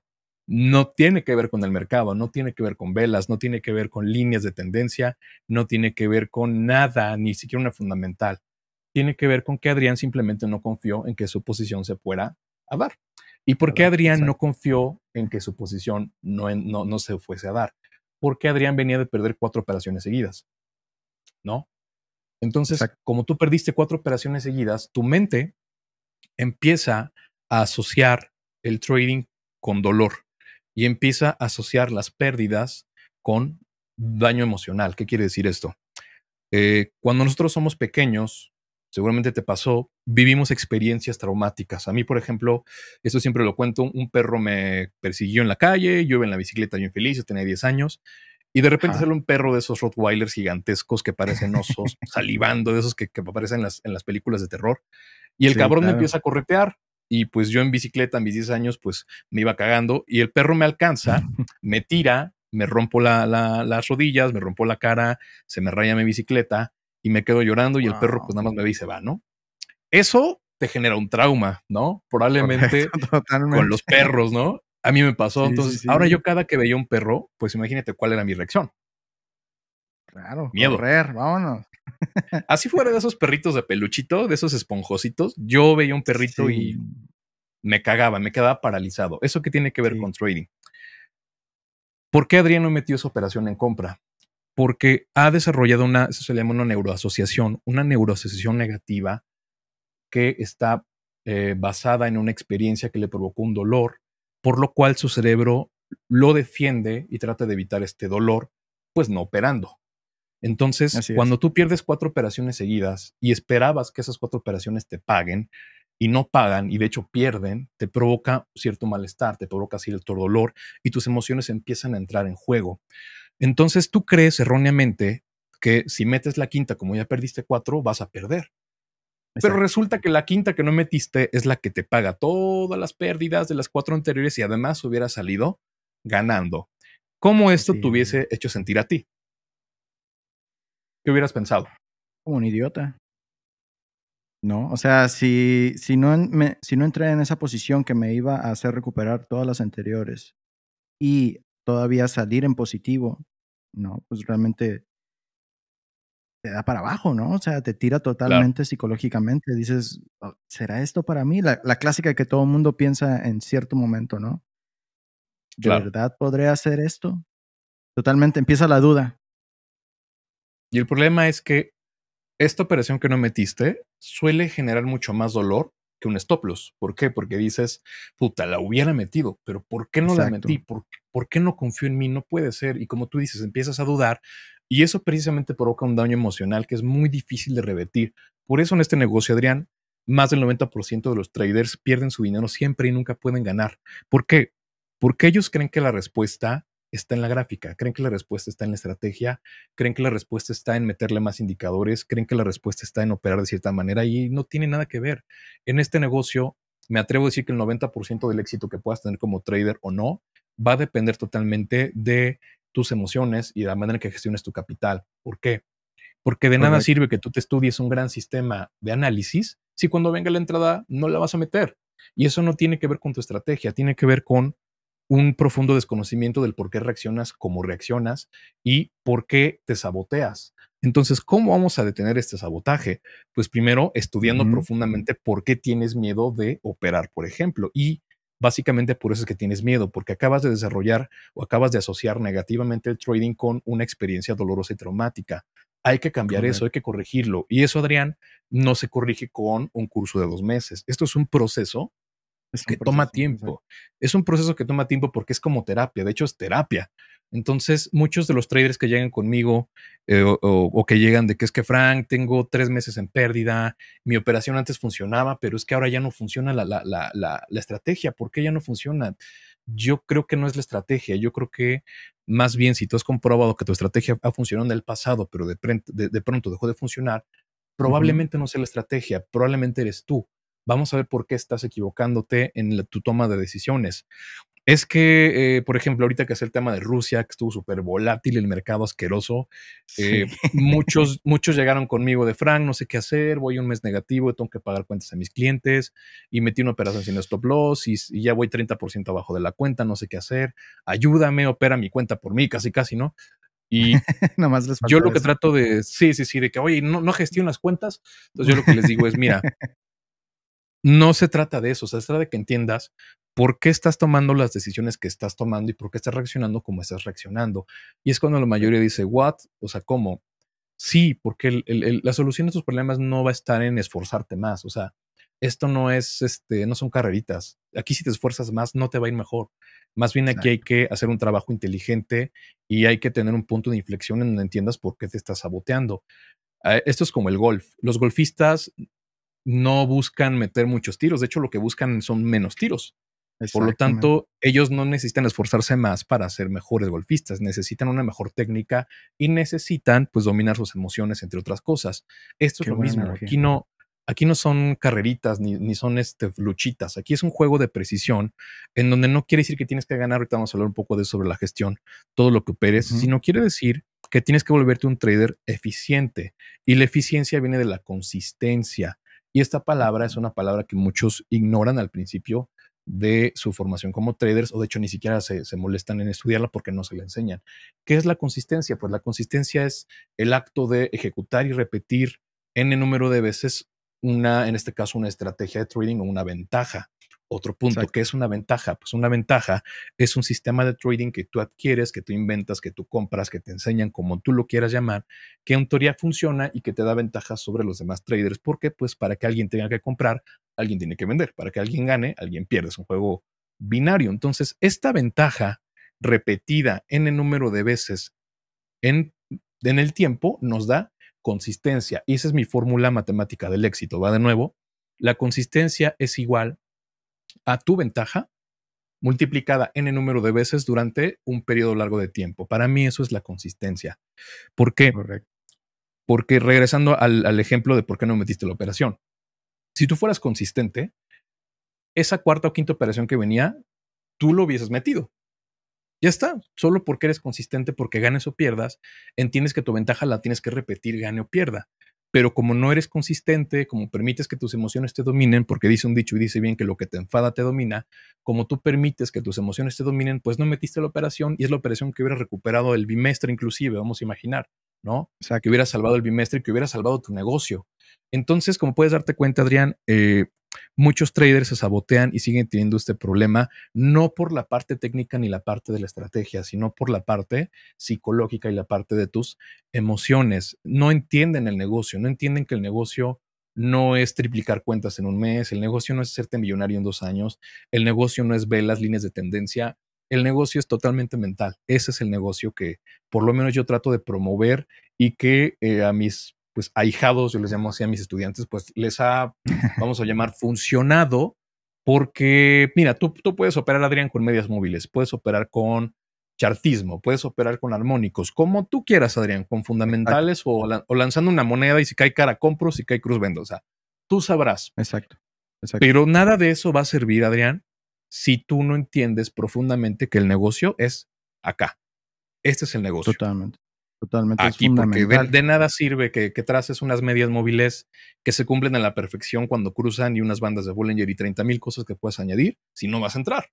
no tiene que ver con el mercado, no tiene que ver con velas, no tiene que ver con líneas de tendencia, no tiene que ver con nada, ni siquiera una fundamental. Tiene que ver con que Adrián simplemente no confió en que su posición se fuera a dar. ¿Y por qué Adrián no confió en que su posición no, se fuese a dar? Porque Adrián venía de perder cuatro operaciones seguidas, ¿no? Entonces, como tú perdiste cuatro operaciones seguidas, tu mente empieza a asociar el trading con dolor y empieza a asociar las pérdidas con daño emocional. ¿Qué quiere decir esto? Eh, cuando nosotros somos pequeños, seguramente te pasó, vivimos experiencias traumáticas. A mí, por ejemplo, esto siempre lo cuento, un perro me persiguió en la calle, yo iba en la bicicleta yo infeliz, tenía 10 años, y de repente sale un perro de esos Rottweilers gigantescos que parecen osos, salivando, de esos que, aparecen en las, en las, películas de terror, y el cabrón me empieza a corretear y pues yo en bicicleta, en mis 10 años, pues me iba cagando y el perro me alcanza, me tira, me rompo las rodillas, me rompo la cara, se me raya mi bicicleta y me quedo llorando y el perro pues nada más me ve y se va, ¿no? Eso te genera un trauma, ¿no? Probablemente con los perros, ¿no? A mí me pasó, entonces ahora yo cada que veía un perro, pues imagínate cuál era mi reacción. Claro, miedo. Correr, vámonos. Así fuera de esos perritos de peluchito, de esos esponjositos, yo veía un perrito y me cagaba, me quedaba paralizado. ¿Eso que tiene que ver con trading? ¿Por qué Adrián no metió esa operación en compra? Porque ha desarrollado una, eso se llama una neuroasociación, una neuroasociación negativa que está eh, basada en una experiencia que le provocó un dolor, por lo cual su cerebro lo defiende y trata de evitar este dolor, pues no operando. Entonces, cuando tú pierdes cuatro operaciones seguidas y esperabas que esas cuatro operaciones te paguen y no pagan y de hecho pierden, te provoca cierto malestar, te provoca cierto dolor y tus emociones empiezan a entrar en juego. Entonces, tú crees erróneamente que si metes la quinta, como ya perdiste cuatro, vas a perder. Pero resulta que la quinta que no metiste es la que te paga todas las pérdidas de las cuatro anteriores y además hubiera salido ganando. ¿Cómo esto te hubiese hecho sentir a ti? ¿Qué hubieras pensado? Como un idiota. ¿no? O sea, si, si, no si no entré en esa posición que me iba a hacer recuperar todas las anteriores y todavía salir en positivo, ¿no? Pues realmente te da para abajo, ¿no? O sea, te tira totalmente psicológicamente. Dices, oh, ¿será esto para mí? La, clásica que todo mundo piensa en cierto momento, ¿no? ¿De verdad podré hacer esto? Totalmente empieza la duda. Y el problema es que esta operación que no metiste suele generar mucho más dolor que un stop loss. ¿Por qué? Porque dices, puta, la hubiera metido, pero ¿por qué no la metí? ¿Por, ¿Por qué no confío en mí? No puede ser. Y como tú dices, empiezas a dudar y eso precisamente provoca un daño emocional que es muy difícil de revertir. Por eso en este negocio, Adrián, más del 90% de los traders pierden su dinero siempre y nunca pueden ganar. ¿Por qué? Porque ellos creen que la respuesta está en la gráfica? ¿Creen que la respuesta está en la estrategia? ¿Creen que la respuesta está en meterle más indicadores? ¿Creen que la respuesta está en operar de cierta manera? Y no tiene nada que ver. En este negocio, me atrevo a decir que el 90% del éxito que puedas tener como trader o no va a depender totalmente de tus emociones y de la manera en que gestiones tu capital. ¿Por qué? Porque de nada sirve que tú te estudies un gran sistema de análisis si cuando venga la entrada no la vas a meter. Y eso no tiene que ver con tu estrategia, tiene que ver con un profundo desconocimiento del por qué reaccionas como reaccionas y por qué te saboteas. Entonces, ¿cómo vamos a detener este sabotaje? Pues primero estudiando profundamente por qué tienes miedo de operar, por ejemplo, y básicamente por eso es que tienes miedo, porque acabas de desarrollar o acabas de asociar negativamente el trading con una experiencia dolorosa y traumática. Hay que cambiar eso, hay que corregirlo. Y eso, Adrián, no se corrige con un curso de dos meses. Esto es un proceso es que toma tiempo. Es un proceso que toma tiempo porque es como terapia, de hecho es terapia. Entonces, muchos de los traders que llegan conmigo eh, o, que llegan de que es que Frank, tengo tres meses en pérdida, mi operación antes funcionaba, pero es que ahora ya no funciona la, la, la, estrategia. ¿Por qué ya no funciona? Yo creo que no es la estrategia. Yo creo que más bien si tú has comprobado que tu estrategia ha funcionado en el pasado, pero de, de, pronto dejó de funcionar, probablemente no sea la estrategia, probablemente eres tú. Vamos a ver por qué estás equivocándote en tu toma de decisiones. Es que, eh, por ejemplo, ahorita que es el tema de Rusia, que estuvo súper volátil, el mercado asqueroso, eh, muchos, muchos llegaron conmigo de Frank, no sé qué hacer, voy un mes negativo, tengo que pagar cuentas a mis clientes y metí una operación sin stop loss y, ya voy 30% abajo de la cuenta, no sé qué hacer, ayúdame, opera mi cuenta por mí, casi, casi, ¿no? Y yo lo que trato de, sí, sí, sí, de que, oye, no, no las cuentas, entonces yo lo que les digo es, mira, No se trata de eso, se trata de que entiendas por qué estás tomando las decisiones que estás tomando y por qué estás reaccionando como estás reaccionando. Y es cuando la mayoría dice, ¿what? O sea, ¿cómo? Sí, porque la solución a estos problemas no va a estar en esforzarte más. O sea, esto no es, este, no son carreritas. Aquí si te esfuerzas más, no te va a ir mejor. Más bien aquí hay que hacer un trabajo inteligente y hay que tener un punto de inflexión en donde entiendas por qué te estás saboteando. Ah, esto es como el golf. Los golfistas no buscan meter muchos tiros, de hecho lo que buscan son menos tiros. Por lo tanto, ellos no necesitan esforzarse más para ser mejores golfistas, necesitan una mejor técnica y necesitan pues dominar sus emociones, entre otras cosas. Esto es lo mismo, aquí no, aquí no son carreritas ni, son este, luchitas, aquí es un juego de precisión en donde no quiere decir que tienes que ganar, ahorita vamos a hablar un poco de sobre la gestión, todo lo que operes, sino quiere decir que tienes que volverte un trader eficiente y la eficiencia viene de la consistencia, y esta palabra es una palabra que muchos ignoran al principio de su formación como traders o de hecho ni siquiera se, molestan en estudiarla porque no se la enseñan. ¿Qué es la consistencia? Pues la consistencia es el acto de ejecutar y repetir n número de veces una, en este caso, una estrategia de trading o una ventaja otro punto, que es una ventaja. Pues una ventaja es un sistema de trading que tú adquieres, que tú inventas, que tú compras, que te enseñan, como tú lo quieras llamar, que en teoría funciona y que te da ventajas sobre los demás traders. Porque, pues, para que alguien tenga que comprar, alguien tiene que vender. Para que alguien gane, alguien pierde. Es un juego binario. Entonces, esta ventaja repetida en el número de veces en, en el tiempo nos da consistencia. Y esa es mi fórmula matemática del éxito. Va de nuevo. La consistencia es igual a tu ventaja multiplicada en el número de veces durante un periodo largo de tiempo. Para mí eso es la consistencia. ¿Por qué? Porque regresando al, al ejemplo de por qué no metiste la operación, si tú fueras consistente, esa cuarta o quinta operación que venía, tú lo hubieses metido. Ya está, solo porque eres consistente, porque ganes o pierdas, entiendes que tu ventaja la tienes que repetir, gane o pierda pero como no eres consistente, como permites que tus emociones te dominen, porque dice un dicho y dice bien que lo que te enfada te domina, como tú permites que tus emociones te dominen, pues no metiste la operación y es la operación que hubiera recuperado el bimestre inclusive, vamos a imaginar, ¿no? O sea, que hubiera salvado el bimestre y que hubiera salvado tu negocio, entonces, como puedes darte cuenta, Adrián, eh, muchos traders se sabotean y siguen teniendo este problema, no por la parte técnica ni la parte de la estrategia, sino por la parte psicológica y la parte de tus emociones. No entienden el negocio, no entienden que el negocio no es triplicar cuentas en un mes, el negocio no es hacerte millonario en dos años, el negocio no es ver las líneas de tendencia, el negocio es totalmente mental. Ese es el negocio que por lo menos yo trato de promover y que eh, a mis pues ahijados, yo les llamo así a mis estudiantes, pues les ha, vamos a llamar, funcionado, porque, mira, tú, tú puedes operar, Adrián, con medias móviles, puedes operar con chartismo, puedes operar con armónicos, como tú quieras, Adrián, con fundamentales o, lanzando una moneda y si cae cara compro, si cae cruz vendo, o sea, tú sabrás. Exacto, exacto. Pero nada de eso va a servir, Adrián, si tú no entiendes profundamente que el negocio es acá. Este es el negocio. Totalmente. Totalmente. Aquí, de, nada sirve que, que, traces unas medias móviles que se cumplen a la perfección cuando cruzan y unas bandas de Bollinger y 30 mil cosas que puedes añadir si no vas a entrar,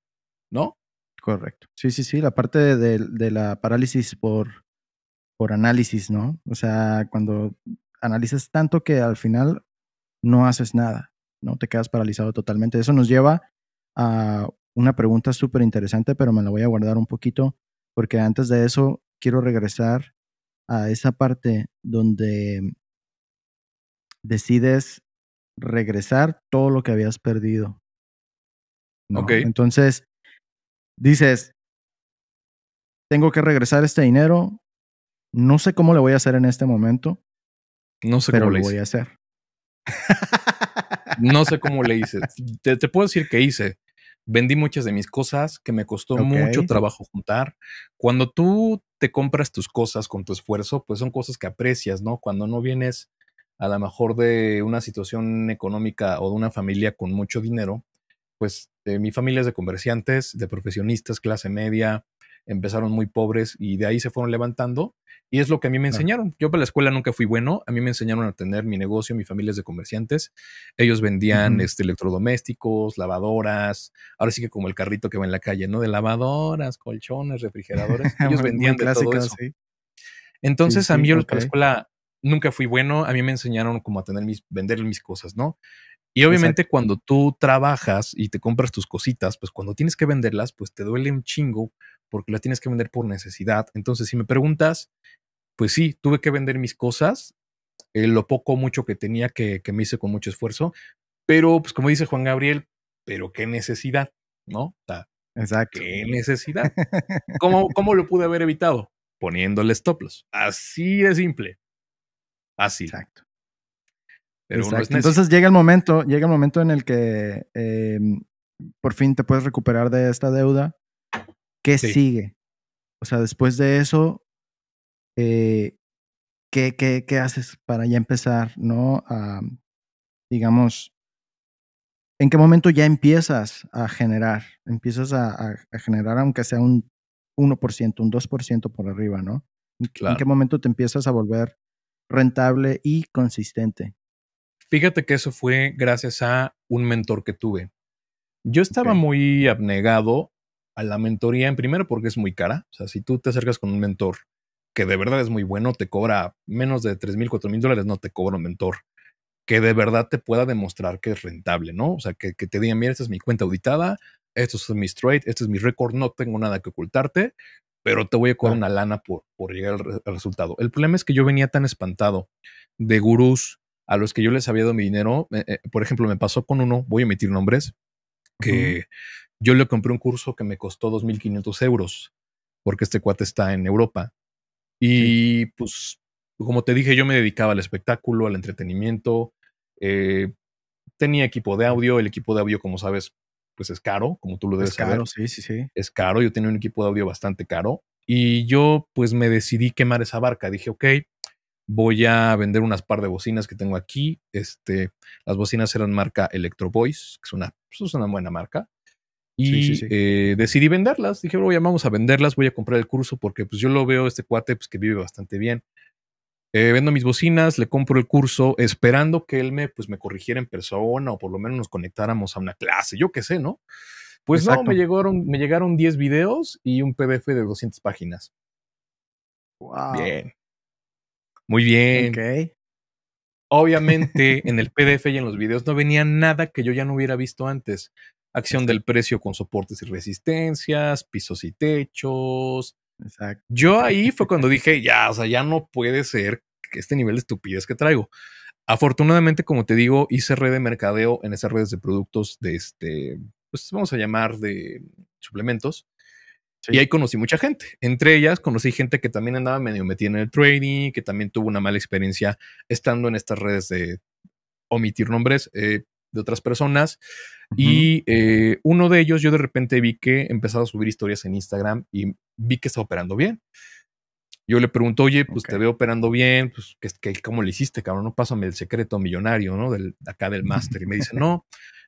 ¿no? Correcto. Sí, sí, sí. La parte de, la parálisis por, por análisis, ¿no? O sea, cuando analizas tanto que al final no haces nada, ¿no? Te quedas paralizado totalmente. Eso nos lleva a una pregunta súper interesante, pero me la voy a guardar un poquito, porque antes de eso quiero regresar a esa parte donde decides regresar todo lo que habías perdido. Entonces, dices, tengo que regresar este dinero, no sé cómo le voy a hacer en este momento. No sé cómo le voy a hacer. no sé cómo le hice. Te, te, puedo decir que hice vendí muchas de mis cosas que me costó mucho trabajo juntar. Cuando tú te compras tus cosas con tu esfuerzo, pues son cosas que aprecias, ¿no? Cuando no vienes a lo mejor de una situación económica o de una familia con mucho dinero, pues eh, mi familia es de comerciantes, de profesionistas, clase media, empezaron muy pobres y de ahí se fueron levantando. Y es lo que a mí me enseñaron. Yo para la escuela nunca fui bueno. A mí me enseñaron a tener mi negocio, mi familia es de comerciantes. Ellos vendían este, electrodomésticos, lavadoras. Ahora sí que como el carrito que va en la calle, ¿no? De lavadoras, colchones, refrigeradores. Ellos vendían todo Entonces, a mí yo la escuela nunca fui bueno. A mí me enseñaron como a tener mis, vender mis cosas, ¿no? Y obviamente cuando tú trabajas y te compras tus cositas, pues cuando tienes que venderlas, pues te duele un chingo porque las tienes que vender por necesidad. Entonces, si me preguntas, pues sí, tuve que vender mis cosas, eh, lo poco o mucho que tenía que, me hice con mucho esfuerzo, pero pues como dice Juan Gabriel, pero qué necesidad, ¿no? Exacto. ¿Qué necesidad? ¿Cómo, ¿Cómo lo pude haber evitado? Poniéndole stop loss. Así de simple. Así. Exacto. Pero Entonces llega el momento, llega el momento en el que em, por fin te puedes recuperar de esta deuda ¿Qué sigue? O sea, después de eso, eh, ¿qué, haces para ya empezar, no? A, digamos, ¿en qué momento ya empiezas a generar? Empiezas a, generar aunque sea un 1%, un 2% por arriba, ¿no? ¿En, qué momento te empiezas a volver rentable y consistente? Fíjate que eso fue gracias a un mentor que tuve. Yo estaba muy abnegado a la mentoría en primero porque es muy cara. O sea, si tú te acercas con un mentor que de verdad es muy bueno, te cobra menos de 3 mil, 4 mil dólares, no te cobra un mentor que de verdad te pueda demostrar que es rentable, ¿no? O sea, que, te diga mira, esta es mi cuenta auditada, esto es mi trade, este es mi récord, no tengo nada que ocultarte, pero te voy a cobrar una lana por, por llegar al, resultado. El problema es que yo venía tan espantado de gurús a los que yo les había dado mi dinero. Eh, eh, por ejemplo, me pasó con uno, voy a emitir nombres, que... Yo le compré un curso que me costó 2.500 euros, porque este cuate está en Europa. Y pues, como te dije, yo me dedicaba al espectáculo, al entretenimiento. Eh, tenía equipo de audio, el equipo de audio, como sabes, pues es caro, como tú lo debes es saber. caro, sí, sí, sí. Es caro, yo tenía un equipo de audio bastante caro. Y yo pues me decidí quemar esa barca. Dije, ok, voy a vender unas par de bocinas que tengo aquí. Este, las bocinas eran marca Electro Voice, que es una, pues, es una buena marca. Y eh, decidí venderlas. Dije, voy vamos a venderlas, voy a comprar el curso porque pues yo lo veo este cuate pues, que vive bastante bien. Eh, vendo mis bocinas, le compro el curso, esperando que él me, pues, me corrigiera en persona o por lo menos nos conectáramos a una clase, yo qué sé, ¿no? Pues no, me llegaron, me llegaron 10 videos y un PDF de 200 páginas. Wow. Bien. Muy bien. Obviamente en el PDF y en los videos no venía nada que yo ya no hubiera visto antes acción del precio con soportes y resistencias, pisos y techos. Yo ahí fue cuando dije, ya, o sea, ya no puede ser que este nivel de estupidez que traigo. Afortunadamente, como te digo, hice red de mercadeo en esas redes de productos de este, pues vamos a llamar de suplementos. Y ahí conocí mucha gente. Entre ellas conocí gente que también andaba medio metida en el trading, que también tuvo una mala experiencia estando en estas redes de omitir nombres. Eh, de otras personas. Y eh, uno de ellos, yo de repente vi que empezaba a subir historias en Instagram y vi que estaba operando bien. Yo le pregunto, oye, pues te veo operando bien, pues ¿cómo le hiciste, cabrón? No pásame el secreto millonario, ¿no? Del, acá del máster. Y me dice, no,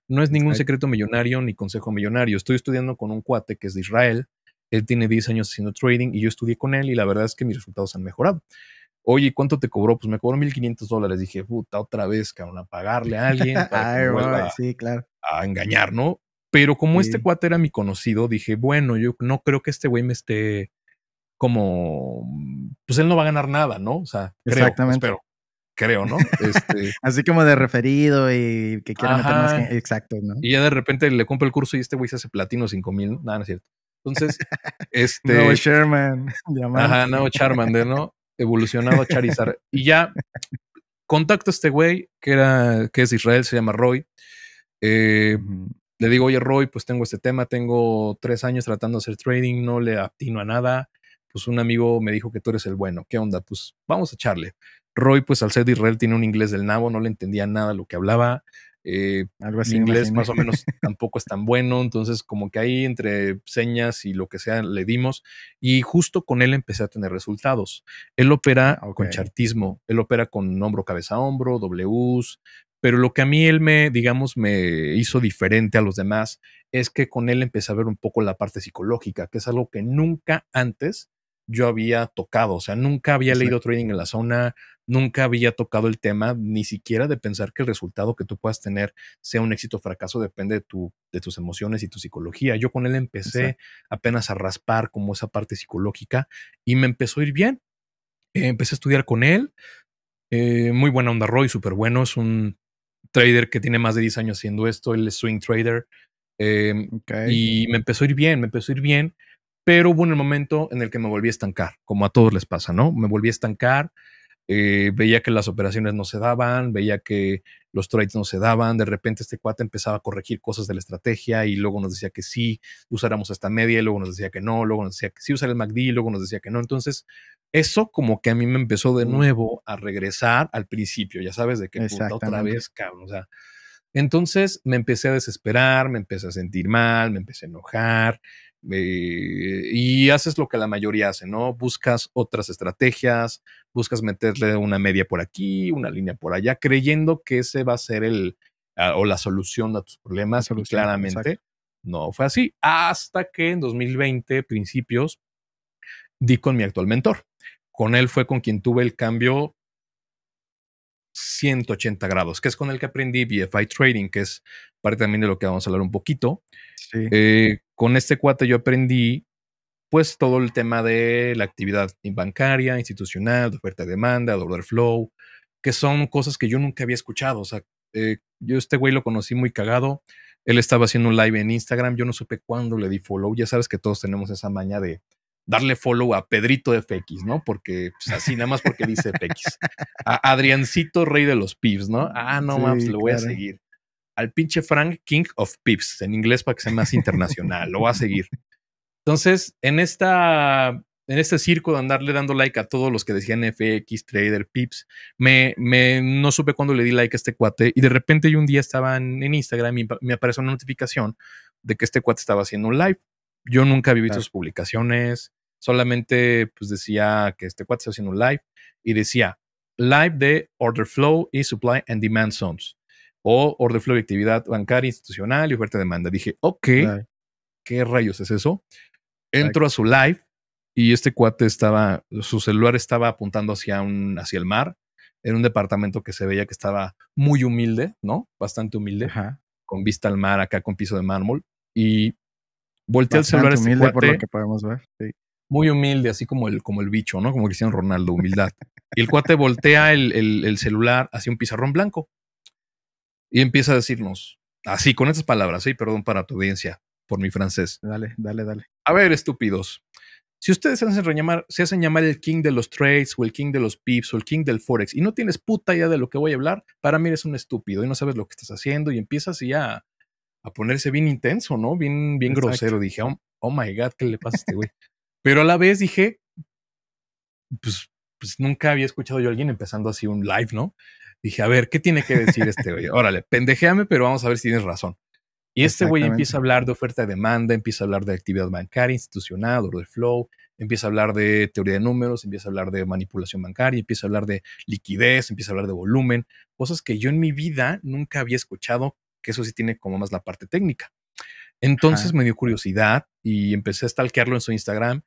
no es ningún secreto millonario ni consejo millonario. Estoy estudiando con un cuate que es de Israel. Él tiene 10 años haciendo trading y yo estudié con él y la verdad es que mis resultados han mejorado. Oye, ¿cuánto te cobró? Pues me cobró 1500 dólares. Dije, puta, otra vez, cabrón, a pagarle a alguien. claro. A engañar, ¿no? Pero como este cuate era mi conocido, dije, bueno, yo no creo que este güey me esté como, pues él no va a ganar nada, ¿no? O sea, creo, pues, Exactamente. espero, creo, ¿no? Este, Así como de referido y que quiera meter más exacto, ¿no? Y ya de repente le compro el curso y este güey se hace platino cinco mil, nada, no es cierto. Entonces, este. No, Sherman. Ajá, no, Charmander, ¿no? evolucionado a charizar y ya contacto a este güey, que, era, que es Israel, se llama Roy. Eh, le digo, oye Roy, pues tengo este tema, tengo tres años tratando de hacer trading, no le atino a nada. Pues un amigo me dijo que tú eres el bueno. ¿Qué onda? Pues vamos a echarle. Roy, pues al ser de Israel, tiene un inglés del nabo, no le entendía nada lo que hablaba. Eh, inglés más o menos tampoco es tan bueno, entonces como que ahí entre señas y lo que sea le dimos y justo con él empecé a tener resultados. Él opera ah, con chartismo, él opera con hombro, cabeza, hombro, Ws, pero lo que a mí él me, digamos, me hizo diferente a los demás es que con él empecé a ver un poco la parte psicológica, que es algo que nunca antes yo había tocado. O sea, nunca había leído trading en la zona, nunca había tocado el tema, ni siquiera de pensar que el resultado que tú puedas tener sea un éxito o fracaso depende de, tus emociones y tu psicología. Yo con él empecé apenas a raspar como esa parte psicológica y me empezó a ir bien. Eh, empecé a estudiar con él. Eh, muy buena onda Roy, súper bueno. Es un trader que tiene más de 10 años haciendo esto. Él es swing trader. Em, y me empezó a ir bien, me empezó a ir bien pero hubo un momento en el que me volví a estancar, como a todos les pasa, ¿no? Me volví a estancar, eh, veía que las operaciones no se daban, veía que los trades no se daban, de repente este cuate empezaba a corregir cosas de la estrategia y luego nos decía que sí, usáramos esta media y luego nos decía que no, luego nos decía que sí usar el MACD y luego nos decía que no. Entonces, eso como que a mí me empezó de nuevo a regresar al principio, ya sabes, de qué punto otra vez, cabrón, o sea, entonces me empecé a desesperar, me empecé a sentir mal, me empecé a enojar, eh, y haces lo que la mayoría hace, ¿no? Buscas otras estrategias, buscas meterle una media por aquí, una línea por allá, creyendo que ese va a ser el ah, o la solución a tus problemas. claramente no fue así hasta que en 2020 principios di con mi actual mentor. Con él fue con quien tuve el cambio 180 grados, que es con el que aprendí BFI Trading, que es parte también de lo que vamos a hablar un poquito. Eh, con este cuate yo aprendí pues todo el tema de la actividad bancaria, institucional, de oferta y demanda, de order flow, que son cosas que yo nunca había escuchado. O sea, eh, yo este güey lo conocí muy cagado. Él estaba haciendo un live en Instagram. Yo no supe cuándo le di follow. Ya sabes que todos tenemos esa maña de darle follow a Pedrito FX, ¿no? Porque pues, así, nada más porque dice FX. A Adriancito, rey de los pibs, ¿no? Ah, no mames, lo voy a seguir al pinche Frank King of Pips, en inglés para que sea más internacional, lo va a seguir. Entonces, en esta en este circo de andarle dando like a todos los que decían FX, Trader, Pips, me, no supe cuándo le di like a este cuate y de repente yo un día estaba en, Instagram y me apareció una notificación de que este cuate estaba haciendo un live. Yo nunca había visto sus publicaciones, solamente pues decía que este cuate estaba haciendo un live y decía live de Order Flow y Supply and Demand Zones o orden flow de actividad bancaria institucional y oferta de demanda. Dije, ok, ¿qué rayos es eso? Entro a su live y este cuate estaba, su celular estaba apuntando hacia, un, hacia el mar, en un departamento que se veía que estaba muy humilde, ¿no? Bastante humilde, con vista al mar acá con piso de mármol. Y volteé el celular. Este humilde por lo que podemos ver. Muy humilde, así como el, como el bicho, ¿no? Como Cristiano Ronaldo, humildad. y el cuate voltea el, el celular hacia un pizarrón blanco y empieza a decirnos, así, con estas palabras, sí, perdón para tu audiencia, por mi francés. Dale, dale, dale. A ver, estúpidos. Si ustedes se hacen, llamar, se hacen llamar el king de los trades o el king de los pips o el king del forex y no tienes puta idea de lo que voy a hablar, para mí eres un estúpido y no sabes lo que estás haciendo y empiezas a ponerse bien intenso, ¿no? Bien, bien grosero. Dije, oh, oh, my God, ¿qué le pasa a este güey? Pero a la vez dije, pues, pues nunca había escuchado yo a alguien empezando así un live, ¿no? Dije, a ver, ¿qué tiene que decir este güey? Órale, pendejeame, pero vamos a ver si tienes razón. Y este güey empieza a hablar de oferta y demanda, empieza a hablar de actividad bancaria institucional, de flow, empieza a hablar de teoría de números, empieza a hablar de manipulación bancaria, empieza a hablar de liquidez, empieza a hablar de volumen, cosas que yo en mi vida nunca había escuchado, que eso sí tiene como más la parte técnica. Entonces me dio curiosidad y empecé a stalkearlo en su Instagram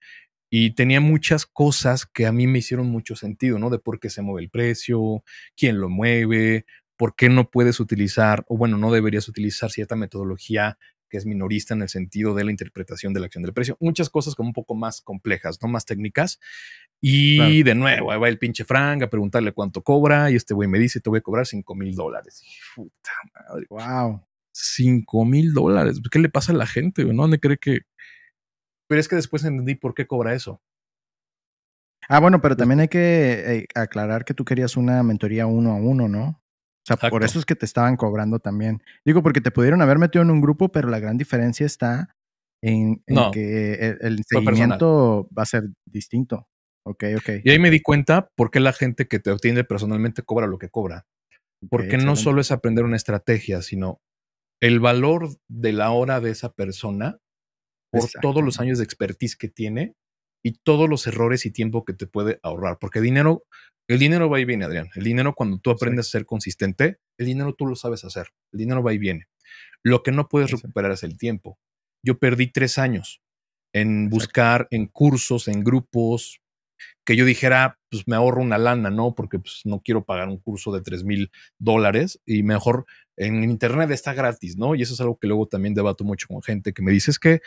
y tenía muchas cosas que a mí me hicieron mucho sentido, ¿no? De por qué se mueve el precio, quién lo mueve, por qué no puedes utilizar, o bueno, no deberías utilizar cierta metodología que es minorista en el sentido de la interpretación de la acción del precio. Muchas cosas como un poco más complejas, ¿no? Más técnicas. Y de nuevo, ahí va el pinche Frank a preguntarle cuánto cobra y este güey me dice, te voy a cobrar 5 mil dólares. Puta madre. Wow. 5 mil dólares. ¿Qué le pasa a la gente? ¿No? ¿Dónde cree que, pero es que después entendí por qué cobra eso. Ah, bueno, pero también hay que eh, aclarar que tú querías una mentoría uno a uno, ¿no? O sea, por eso es que te estaban cobrando también. Digo, porque te pudieron haber metido en un grupo, pero la gran diferencia está en, que el, seguimiento va a ser distinto. Ok, ok. Y ahí me di cuenta por qué la gente que te obtiene personalmente cobra lo que cobra. Porque no solo es aprender una estrategia, sino el valor de la hora de esa persona por todos los años de expertise que tiene y todos los errores y tiempo que te puede ahorrar. Porque dinero, el dinero va y viene, Adrián. El dinero, cuando tú aprendes a ser consistente, el dinero tú lo sabes hacer. El dinero va y viene. Lo que no puedes recuperar es el tiempo. Yo perdí tres años en buscar en cursos, en grupos, que yo dijera, pues me ahorro una lana, ¿no? Porque pues, no quiero pagar un curso de tres mil dólares y mejor en Internet está gratis, ¿no? Y eso es algo que luego también debato mucho con gente que me dice, es que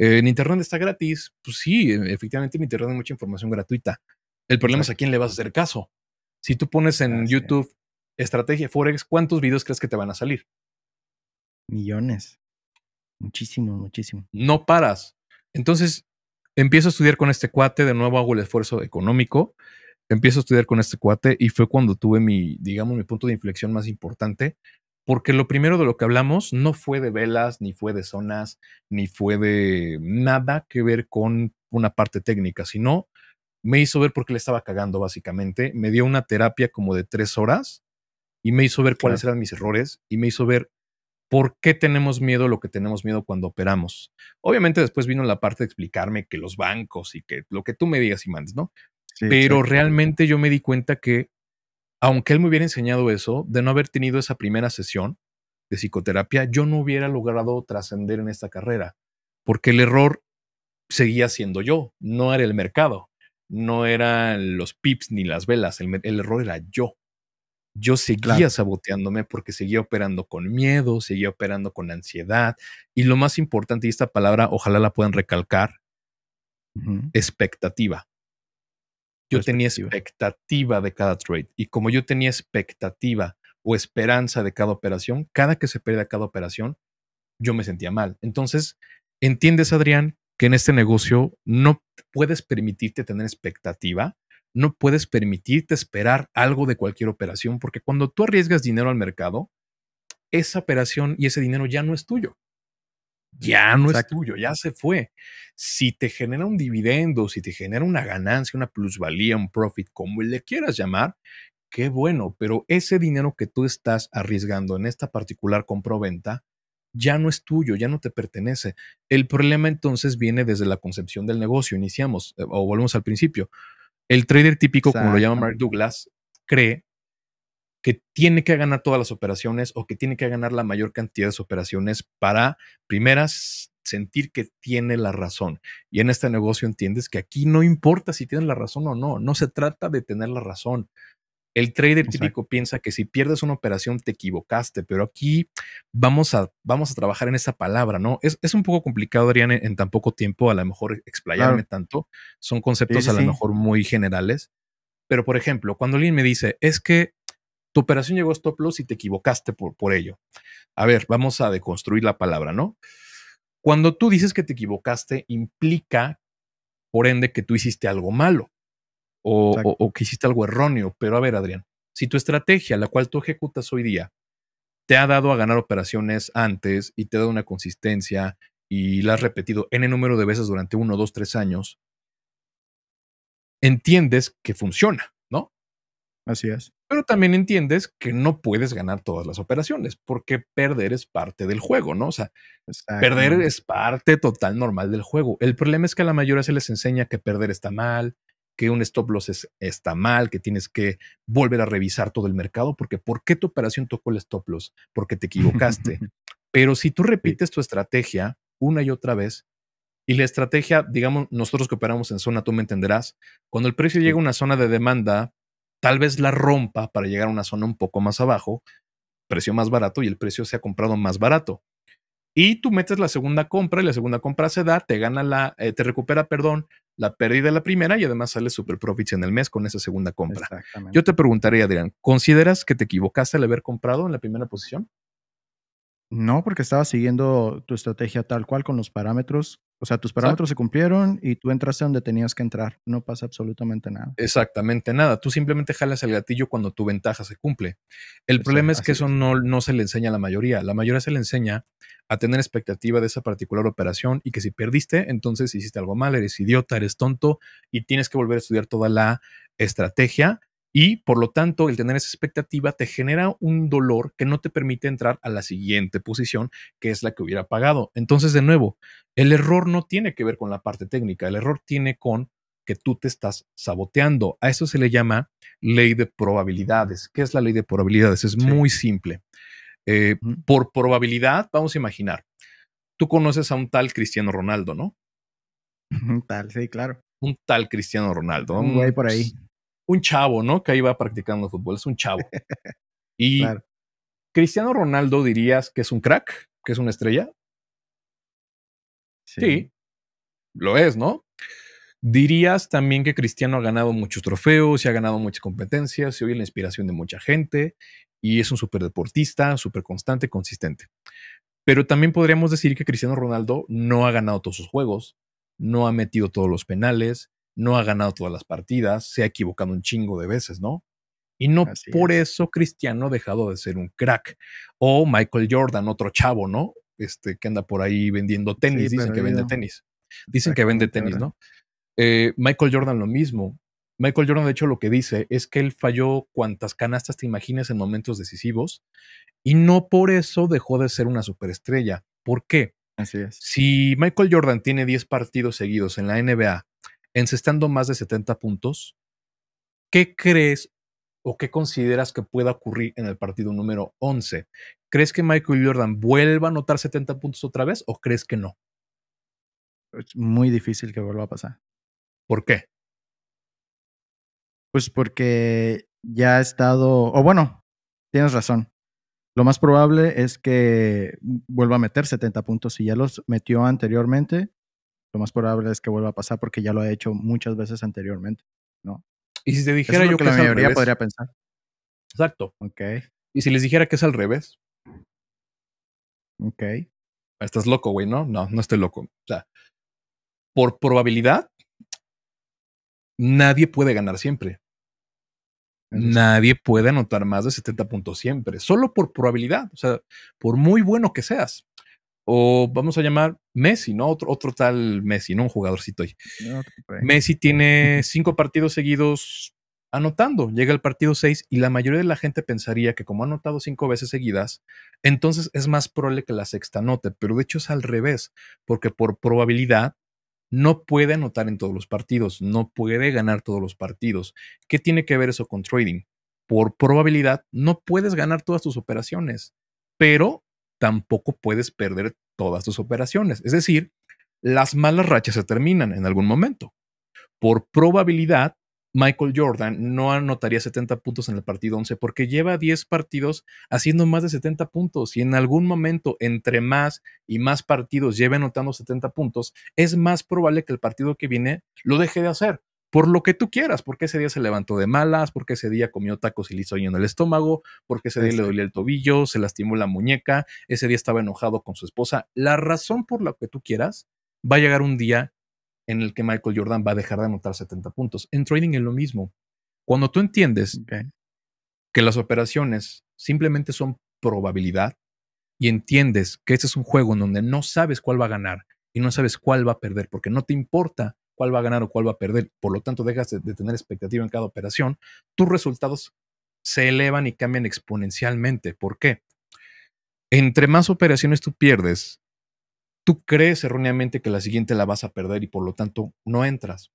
eh, en Internet está gratis. Pues sí, efectivamente en Internet hay mucha información gratuita. El problema es a quién le vas a hacer caso. Si tú pones en YouTube estrategia Forex, ¿cuántos videos crees que te van a salir? Millones. Muchísimo, muchísimo. No paras. Entonces, empiezo a estudiar con este cuate, de nuevo hago el esfuerzo económico, empiezo a estudiar con este cuate y fue cuando tuve mi, digamos, mi punto de inflexión más importante, porque lo primero de lo que hablamos no fue de velas, ni fue de zonas, ni fue de nada que ver con una parte técnica, sino me hizo ver por qué le estaba cagando básicamente, me dio una terapia como de tres horas y me hizo ver cuáles eran mis errores y me hizo ver por qué tenemos miedo lo que tenemos miedo cuando operamos. Obviamente después vino la parte de explicarme que los bancos y que lo que tú me digas y mandes, ¿no? Pero realmente yo me di cuenta que aunque él me hubiera enseñado eso, de no haber tenido esa primera sesión de psicoterapia, yo no hubiera logrado trascender en esta carrera, porque el error seguía siendo yo, no era el mercado, no eran los pips ni las velas, el, error era yo. Yo seguía saboteándome porque seguía operando con miedo, seguía operando con ansiedad. Y lo más importante, y esta palabra ojalá la puedan recalcar, expectativa yo tenía expectativa de cada trade. Y como yo tenía expectativa o esperanza de cada operación, cada que se perdía cada operación, yo me sentía mal. Entonces, entiendes, Adrián, que en este negocio no puedes permitirte tener expectativa, no puedes permitirte esperar algo de cualquier operación, porque cuando tú arriesgas dinero al mercado, esa operación y ese dinero ya no es tuyo ya no es tuyo, ya se fue. Si te genera un dividendo, si te genera una ganancia, una plusvalía, un profit, como le quieras llamar, qué bueno, pero ese dinero que tú estás arriesgando en esta particular comproventa ya no es tuyo, ya no te pertenece. El problema entonces viene desde la concepción del negocio. Iniciamos eh, o volvemos al principio. El trader típico, como lo llama Mark Douglas, cree que tiene que ganar todas las operaciones o que tiene que ganar la mayor cantidad de operaciones para, primeras, sentir que tiene la razón. Y en este negocio entiendes que aquí no importa si tienes la razón o no, no se trata de tener la razón. El trader típico piensa que si pierdes una operación te equivocaste, pero aquí vamos a, vamos a trabajar en esa palabra, ¿no? Es, un poco complicado, Adrián, en, tan poco tiempo, a lo mejor explayarme tanto. Son conceptos a lo mejor muy generales. Pero, por ejemplo, cuando alguien me dice, es que tu operación llegó a stop loss y te equivocaste por, por ello. A ver, vamos a deconstruir la palabra, ¿no? Cuando tú dices que te equivocaste, implica, por ende, que tú hiciste algo malo o, o que hiciste algo erróneo. Pero a ver, Adrián, si tu estrategia, la cual tú ejecutas hoy día, te ha dado a ganar operaciones antes y te ha dado una consistencia y la has repetido n número de veces durante uno, dos, tres años, entiendes que funciona, ¿no? Así es. Pero también entiendes que no puedes ganar todas las operaciones, porque perder es parte del juego, ¿no? O sea, perder es parte total normal del juego. El problema es que a la mayoría se les enseña que perder está mal, que un stop loss está mal, que tienes que volver a revisar todo el mercado, porque ¿por qué tu operación tocó el stop loss? Porque te equivocaste. Pero si tú repites tu estrategia una y otra vez, y la estrategia, digamos, nosotros que operamos en zona, tú me entenderás, cuando el precio llega a una zona de demanda tal vez la rompa para llegar a una zona un poco más abajo, precio más barato y el precio se ha comprado más barato. Y tú metes la segunda compra y la segunda compra se da, te gana la, eh, te recupera, perdón, la pérdida de la primera y además sale super profits en el mes con esa segunda compra. Yo te preguntaría, Adrián, ¿consideras que te equivocaste al haber comprado en la primera posición? No, porque estaba siguiendo tu estrategia tal cual con los parámetros o sea, tus parámetros se cumplieron y tú entraste donde tenías que entrar. No pasa absolutamente nada. Exactamente nada. Tú simplemente jalas el gatillo cuando tu ventaja se cumple. El problema es que eso No, no se le enseña a la mayoría. La mayoría se le enseña a tener expectativa de esa particular operación y que si perdiste, entonces hiciste algo mal, eres idiota, eres tonto y tienes que volver a estudiar toda la estrategia y por lo tanto, el tener esa expectativa te genera un dolor que no te permite entrar a la siguiente posición, que es la que hubiera pagado. Entonces, de nuevo, el error no tiene que ver con la parte técnica, el error tiene con que tú te estás saboteando. A eso se le llama ley de probabilidades. ¿Qué es la ley de probabilidades? Es muy simple. Eh, por probabilidad, vamos a imaginar, tú conoces a un tal Cristiano Ronaldo, ¿no? Un tal, sí, claro. Un tal Cristiano Ronaldo. Un güey por ahí un chavo, ¿no? Que ahí va practicando fútbol, es un chavo. Y Cristiano Ronaldo dirías que es un crack, que es una estrella. Sí. lo es, ¿no? Dirías también que Cristiano ha ganado muchos trofeos y ha ganado muchas competencias, se oye la inspiración de mucha gente y es un súper deportista, súper constante, consistente. Pero también podríamos decir que Cristiano Ronaldo no ha ganado todos sus juegos, no ha metido todos los penales, no ha ganado todas las partidas, se ha equivocado un chingo de veces, ¿no? Y no por eso Cristiano ha dejado de ser un crack. O Michael Jordan, otro chavo, ¿no? Este que anda por ahí vendiendo tenis, dicen que vende tenis. Dicen que vende tenis, ¿no? Eh, Michael Jordan lo mismo. Michael Jordan, de hecho, lo que dice es que él falló cuantas canastas te imagines en momentos decisivos y no por eso dejó de ser una superestrella. ¿Por qué? Así es. Si Michael Jordan tiene 10 partidos seguidos en la NBA encestando más de 70 puntos, ¿qué crees o qué consideras que pueda ocurrir en el partido número 11? ¿Crees que Michael Jordan vuelva a anotar 70 puntos otra vez o crees que no? Es muy difícil que vuelva a pasar. ¿Por qué? Pues porque ya ha estado, o bueno, tienes razón. Lo más probable es que vuelva a meter 70 puntos. Si ya los metió anteriormente, lo más probable es que vuelva a pasar porque ya lo ha hecho muchas veces anteriormente, ¿no? Y si te dijera yo que, que la mayoría podría pensar. Exacto. Ok. Y si les dijera que es al revés. Ok. Estás loco, güey, ¿no? No, no estoy loco. O sea, por probabilidad, nadie puede ganar siempre. Nadie puede anotar más de 70 puntos siempre, solo por probabilidad, o sea, por muy bueno que seas o vamos a llamar Messi, ¿no? Otro, otro tal Messi, ¿no? Un jugadorcito ahí. Messi tiene cinco partidos seguidos anotando, llega el partido seis y la mayoría de la gente pensaría que como ha anotado cinco veces seguidas, entonces es más probable que la sexta anote, pero de hecho es al revés, porque por probabilidad no puede anotar en todos los partidos, no puede ganar todos los partidos. ¿Qué tiene que ver eso con trading? Por probabilidad no puedes ganar todas tus operaciones, pero tampoco puedes perder todas tus operaciones. Es decir, las malas rachas se terminan en algún momento. Por probabilidad, Michael Jordan no anotaría 70 puntos en el partido 11 porque lleva 10 partidos haciendo más de 70 puntos y en algún momento entre más y más partidos lleve anotando 70 puntos, es más probable que el partido que viene lo deje de hacer por lo que tú quieras, porque ese día se levantó de malas, porque ese día comió tacos y le hizo en el estómago, porque ese día le dolía el tobillo, se lastimó la muñeca, ese día estaba enojado con su esposa. La razón por la que tú quieras, va a llegar un día en el que Michael Jordan va a dejar de anotar 70 puntos. En trading es lo mismo. Cuando tú entiendes que las operaciones simplemente son probabilidad y entiendes que este es un juego en donde no sabes cuál va a ganar y no sabes cuál va a perder, porque no te importa cuál va a ganar o cuál va a perder, por lo tanto dejas de, tener expectativa en cada operación, tus resultados se elevan y cambian exponencialmente. ¿Por qué? Entre más operaciones tú pierdes, tú crees erróneamente que la siguiente la vas a perder y por lo tanto no entras.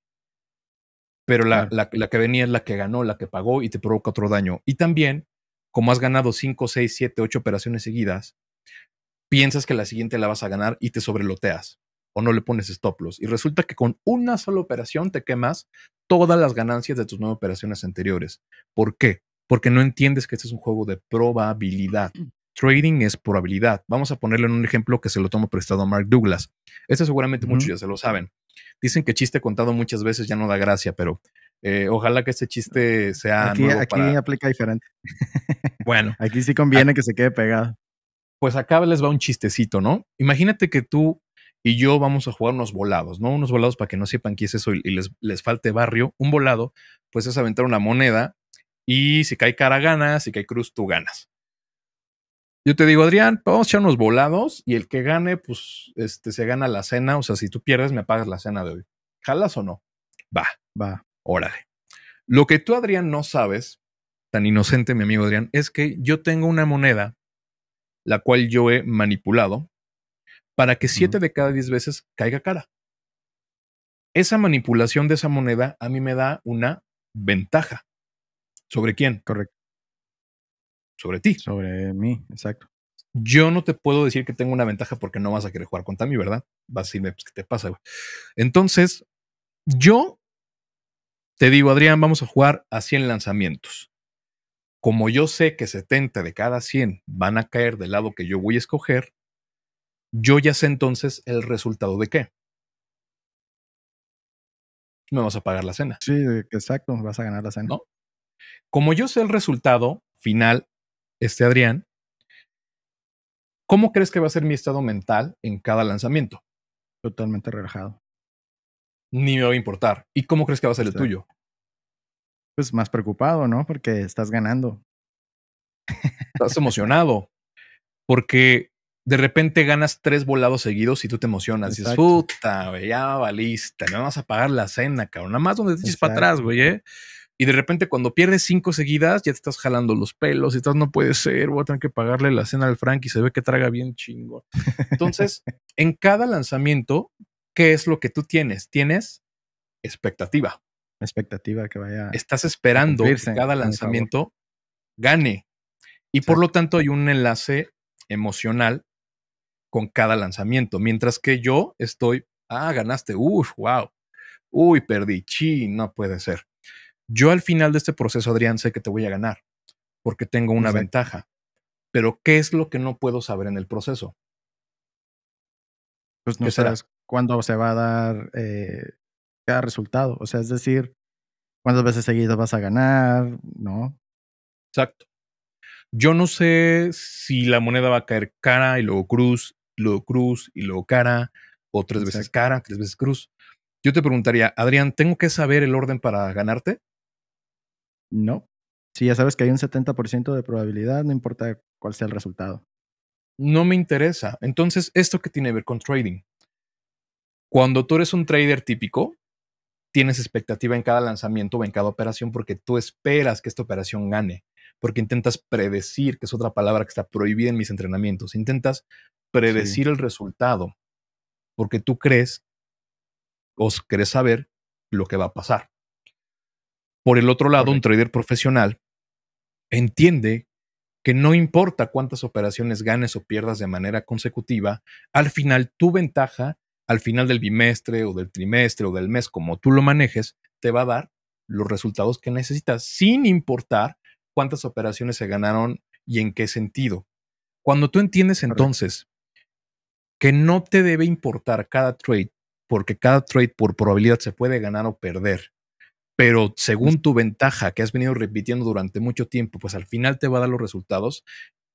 Pero la, la que venía es la que ganó, la que pagó y te provoca otro daño. Y también, como has ganado 5, 6, 7, 8 operaciones seguidas, piensas que la siguiente la vas a ganar y te sobreloteas o no le pones stop loss. Y resulta que con una sola operación te quemas todas las ganancias de tus nuevas operaciones anteriores. ¿Por qué? Porque no entiendes que este es un juego de probabilidad. Mm. Trading es probabilidad. Vamos a ponerle un ejemplo que se lo tomo prestado a Mark Douglas. Este seguramente muchos ya se lo saben. Dicen que chiste contado muchas veces ya no da gracia, pero eh, ojalá que este chiste sea. Aquí, aquí aplica diferente. Bueno. aquí sí conviene que se quede pegado. Pues acá les va un chistecito, ¿no? Imagínate que tú y yo vamos a jugar unos volados, ¿no? Unos volados para que no sepan qué es eso y, les, falte barrio. Un volado, pues es aventar una moneda y si cae cara ganas, si cae cruz tú ganas. Yo te digo, Adrián, vamos a echar unos volados y el que gane, pues este, se gana la cena. O sea, si tú pierdes, me pagas la cena de hoy. ¿Jalas o no? Va, va, órale. Lo que tú, Adrián, no sabes, tan inocente, mi amigo Adrián, es que yo tengo una moneda la cual yo he manipulado para que 7 de cada 10 veces caiga cara. Esa manipulación de esa moneda a mí me da una ventaja. ¿Sobre quién? Correcto. Sobre ti. Sobre mí, exacto. Yo no te puedo decir que tengo una ventaja porque no vas a querer jugar contra mí, ¿verdad? Vas a decirme, pues, ¿qué te pasa, Entonces, yo te digo, Adrián, vamos a jugar a 100 lanzamientos. Como yo sé que 70 de cada 100 van a caer del lado que yo voy a escoger, yo ya sé entonces el resultado de qué. Me vas a pagar la cena. Sí, exacto, vas a ganar la cena. Como yo sé el resultado final, este Adrián, ¿cómo crees que va a ser mi estado mental en cada lanzamiento? Totalmente relajado. Ni me va a importar. ¿Y cómo crees que va a ser el tuyo? Pues más preocupado, ¿no? Porque estás ganando. Estás emocionado. Porque de repente ganas tres volados seguidos y tú te emocionas. Dices, puta, güey, ya lista, me vas a pagar la cena, cabrón. Nada más donde te eches para atrás, güey, ¿eh? Y de repente cuando pierdes cinco seguidas, ya te estás jalando los pelos y estás, no puede ser, voy a tener que pagarle la cena al Frank y se ve que traga bien chingo. Entonces, en cada lanzamiento, ¿qué es lo que tú tienes? Tienes expectativa. Expectativa que vaya. Estás esperando que cada lanzamiento gane. Y por lo tanto hay un enlace emocional con cada lanzamiento, mientras que yo estoy, ah, ganaste, uff, wow, uy, perdí, chi, no puede ser. Yo al final de este proceso, Adrián, sé que te voy a ganar, porque tengo una ventaja, pero ¿qué es lo que no puedo saber en el proceso? Pues no sabes cuándo se va a dar eh, cada resultado, o sea, es decir, cuántas veces seguidas vas a ganar, ¿no? Exacto. Yo no sé si la moneda va a caer cara y luego cruz luego cruz y luego cara, o tres veces cara, tres veces cruz. Yo te preguntaría, Adrián, ¿tengo que saber el orden para ganarte? No. Si ya sabes que hay un 70% de probabilidad, no importa cuál sea el resultado. No me interesa. Entonces, ¿esto qué tiene que ver con trading? Cuando tú eres un trader típico, tienes expectativa en cada lanzamiento o en cada operación porque tú esperas que esta operación gane porque intentas predecir, que es otra palabra que está prohibida en mis entrenamientos, intentas predecir el resultado, porque tú crees o crees saber lo que va a pasar. Por el otro lado, un trader profesional entiende que no importa cuántas operaciones ganes o pierdas de manera consecutiva, al final tu ventaja, al final del bimestre o del trimestre o del mes, como tú lo manejes, te va a dar los resultados que necesitas, sin importar cuántas operaciones se ganaron y en qué sentido. Cuando tú entiendes entonces que no te debe importar cada trade, porque cada trade por probabilidad se puede ganar o perder, pero según tu ventaja que has venido repitiendo durante mucho tiempo, pues al final te va a dar los resultados,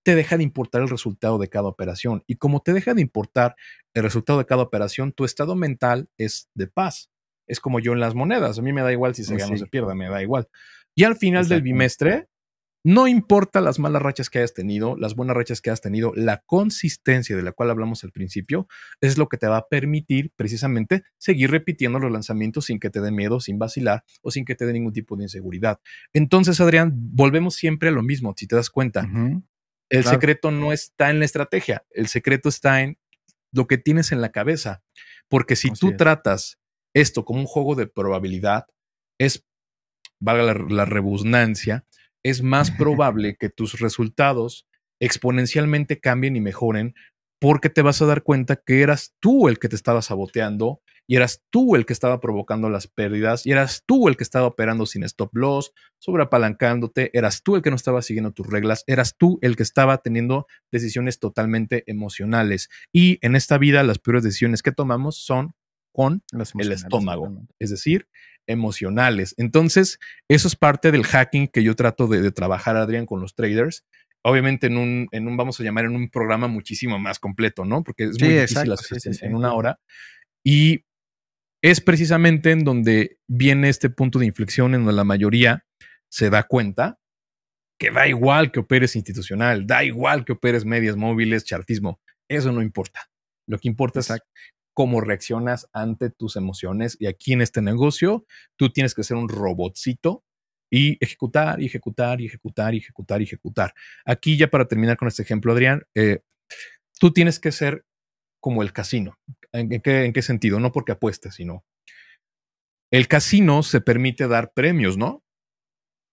te deja de importar el resultado de cada operación. Y como te deja de importar el resultado de cada operación, tu estado mental es de paz. Es como yo en las monedas. A mí me da igual si se oh, gana o se pierde, me da igual. Y al final del bimestre, no importa las malas rachas que hayas tenido, las buenas rachas que hayas tenido, la consistencia de la cual hablamos al principio es lo que te va a permitir precisamente seguir repitiendo los lanzamientos sin que te dé miedo, sin vacilar o sin que te dé ningún tipo de inseguridad. Entonces, Adrián, volvemos siempre a lo mismo, si te das cuenta. El secreto no está en la estrategia, el secreto está en lo que tienes en la cabeza, porque si tú tratas esto como un juego de probabilidad, es, valga la, la rebusnancia, es más probable que tus resultados exponencialmente cambien y mejoren porque te vas a dar cuenta que eras tú el que te estaba saboteando y eras tú el que estaba provocando las pérdidas y eras tú el que estaba operando sin stop loss, sobreapalancándote, eras tú el que no estaba siguiendo tus reglas, eras tú el que estaba teniendo decisiones totalmente emocionales. Y en esta vida las peores decisiones que tomamos son con el estómago, es decir, emocionales. Entonces, eso es parte del hacking que yo trato de, trabajar, Adrián, con los traders. Obviamente en un, vamos a llamar, en un programa muchísimo más completo, ¿no? Porque es muy difícil hacer en una hora. Y es precisamente en donde viene este punto de inflexión en donde la mayoría se da cuenta que da igual que operes institucional, da igual que operes medias móviles, chartismo, eso no importa. Lo que importa es cómo reaccionas ante tus emociones. Y aquí en este negocio, tú tienes que ser un robotcito y ejecutar, y ejecutar, y ejecutar, y ejecutar, y ejecutar. Aquí ya para terminar con este ejemplo, Adrián, eh, tú tienes que ser como el casino. ¿En, qué, sentido? No porque apuestes, sino el casino se permite dar premios, ¿no?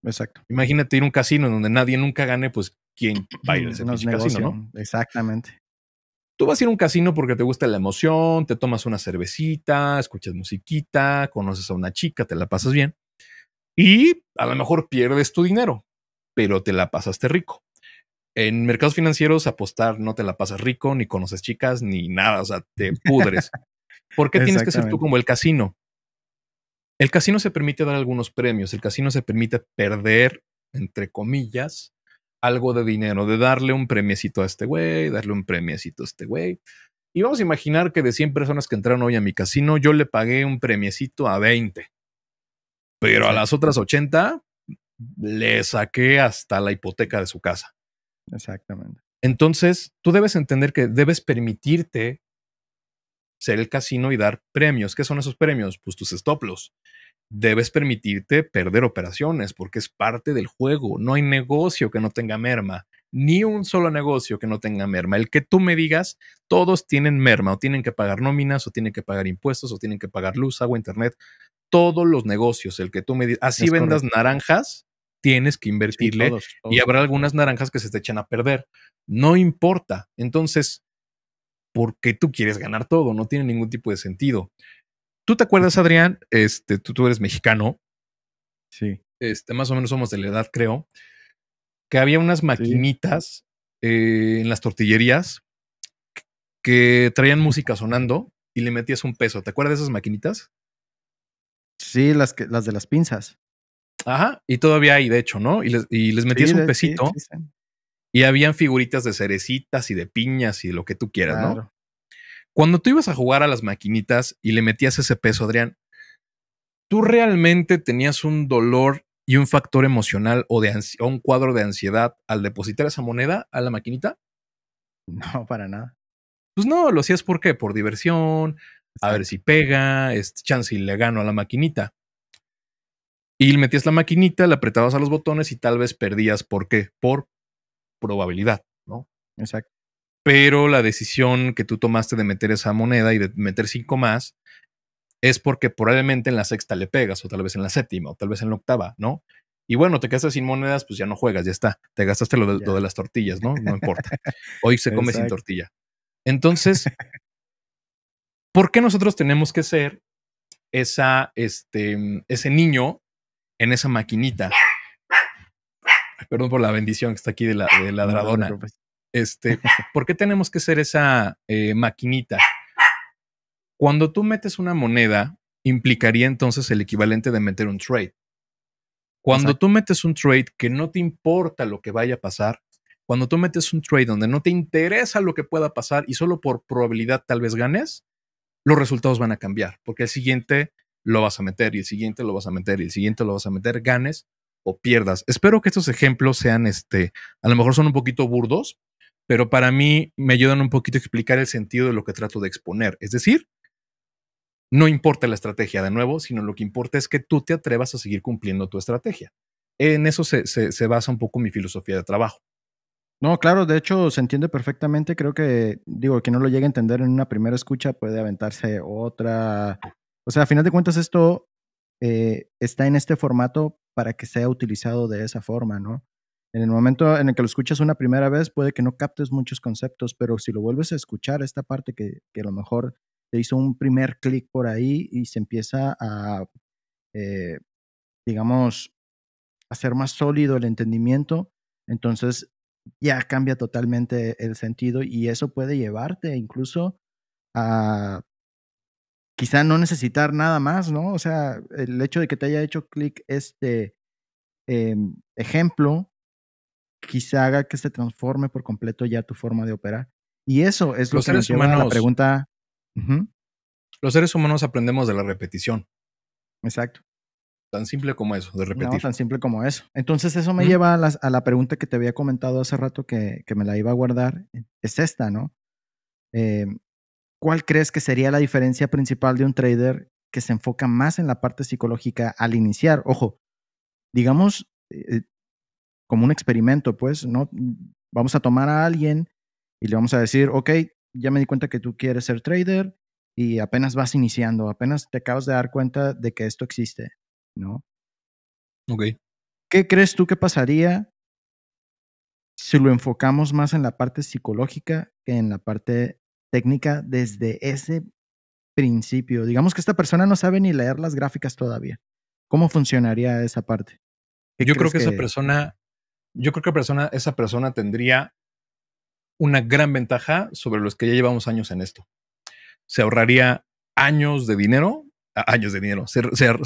Exacto. Imagínate ir a un casino en donde nadie nunca gane, pues quién a ese casino, ¿no? Exactamente. Tú vas a ir a un casino porque te gusta la emoción, te tomas una cervecita, escuchas musiquita, conoces a una chica, te la pasas bien y a lo mejor pierdes tu dinero, pero te la pasaste rico. En mercados financieros apostar no te la pasas rico, ni conoces chicas, ni nada, o sea, te pudres. ¿Por qué tienes que ser tú como el casino? El casino se permite dar algunos premios, el casino se permite perder, entre comillas, algo de dinero, de darle un premiecito a este güey, darle un premiecito a este güey. Y vamos a imaginar que de 100 personas que entraron hoy a mi casino, yo le pagué un premiecito a 20. Pero a las otras 80 le saqué hasta la hipoteca de su casa. Exactamente. Entonces, tú debes entender que debes permitirte ser el casino y dar premios. ¿Qué son esos premios? Pues tus stop debes permitirte perder operaciones porque es parte del juego. No hay negocio que no tenga merma, ni un solo negocio que no tenga merma. El que tú me digas, todos tienen merma o tienen que pagar nóminas o tienen que pagar impuestos o tienen que pagar luz, agua, internet. Todos los negocios, el que tú me digas, así vendas naranjas, tienes que invertirle y habrá algunas naranjas que se te echen a perder. No importa. Entonces, porque tú quieres ganar todo, no tiene ningún tipo de sentido tú te acuerdas, Adrián, este, tú, tú eres mexicano. Sí. Este, más o menos somos de la edad, creo. Que había unas maquinitas eh, en las tortillerías que traían música sonando y le metías un peso. ¿Te acuerdas de esas maquinitas? Sí, las, que, las de las pinzas. Ajá, y todavía hay, de hecho, ¿no? Y les, metías un pesito. y habían figuritas de cerecitas y de piñas y lo que tú quieras, ¿no? Cuando tú ibas a jugar a las maquinitas y le metías ese peso, Adrián, ¿tú realmente tenías un dolor y un factor emocional o, de un cuadro de ansiedad al depositar esa moneda a la maquinita? No, para nada. Pues no, lo hacías por qué? Por diversión, a ver si pega, es chance y le gano a la maquinita. Y le metías la maquinita, le apretabas a los botones y tal vez perdías. ¿Por qué? Por probabilidad, ¿no? Exacto pero la decisión que tú tomaste de meter esa moneda y de meter cinco más es porque probablemente en la sexta le pegas, o tal vez en la séptima, o tal vez en la octava, ¿no? Y bueno, te quedaste sin monedas, pues ya no juegas, ya está. Te gastaste lo de, las tortillas, ¿no? No importa. Hoy se come sin tortilla. Entonces, ¿por qué nosotros tenemos que ser esa, este, mm, ese niño en esa maquinita? Perdón por la bendición que está aquí de la, de este, ¿Por qué tenemos que ser esa eh, maquinita? Cuando tú metes una moneda, implicaría entonces el equivalente de meter un trade. Cuando tú metes un trade que no te importa lo que vaya a pasar, cuando tú metes un trade donde no te interesa lo que pueda pasar y solo por probabilidad tal vez ganes, los resultados van a cambiar, porque el siguiente lo vas a meter y el siguiente lo vas a meter y el siguiente lo vas a meter, ganes o pierdas. Espero que estos ejemplos sean, este, a lo mejor son un poquito burdos, pero para mí me ayudan un poquito a explicar el sentido de lo que trato de exponer. Es decir, no importa la estrategia de nuevo, sino lo que importa es que tú te atrevas a seguir cumpliendo tu estrategia. En eso se, basa un poco mi filosofía de trabajo. No, claro, de hecho se entiende perfectamente. Creo que, digo, que no lo llegue a entender en una primera escucha puede aventarse otra. O sea, a final de cuentas esto eh, está en este formato para que sea utilizado de esa forma, ¿no? En el momento en el que lo escuchas una primera vez, puede que no captes muchos conceptos, pero si lo vuelves a escuchar, esta parte que, a lo mejor te hizo un primer clic por ahí y se empieza a, eh, digamos, hacer más sólido el entendimiento, entonces ya cambia totalmente el sentido y eso puede llevarte incluso a quizá no necesitar nada más, ¿no? O sea, el hecho de que te haya hecho clic este em, ejemplo quizá haga que se transforme por completo ya tu forma de operar. Y eso es lo que seres lleva humanos, a la pregunta. Los seres humanos aprendemos de la repetición. Exacto. Tan simple como eso, de repetir. No, tan simple como eso. Entonces eso me lleva a la, pregunta que te había comentado hace rato que, me la iba a guardar. Eh, es esta, ¿no? Eh, ¿Cuál crees que sería la diferencia principal de un trader que se enfoca más en la parte psicológica al iniciar? Ojo, digamos, eh, como un experimento, pues, ¿no? Vamos a tomar a alguien y le vamos a decir, ok, ya me di cuenta que tú quieres ser trader y apenas vas iniciando, apenas te acabas de dar cuenta de que esto existe, ¿no? Ok. ¿Qué crees tú que pasaría si lo enfocamos más en la parte psicológica que en la parte técnica desde ese principio? Digamos que esta persona no sabe ni leer las gráficas todavía. ¿Cómo funcionaría esa parte? Yo creo que, esa persona yo creo que esa persona tendría una gran ventaja sobre los que ya llevamos años en esto. Se ahorraría años de dinero, años de dinero, se,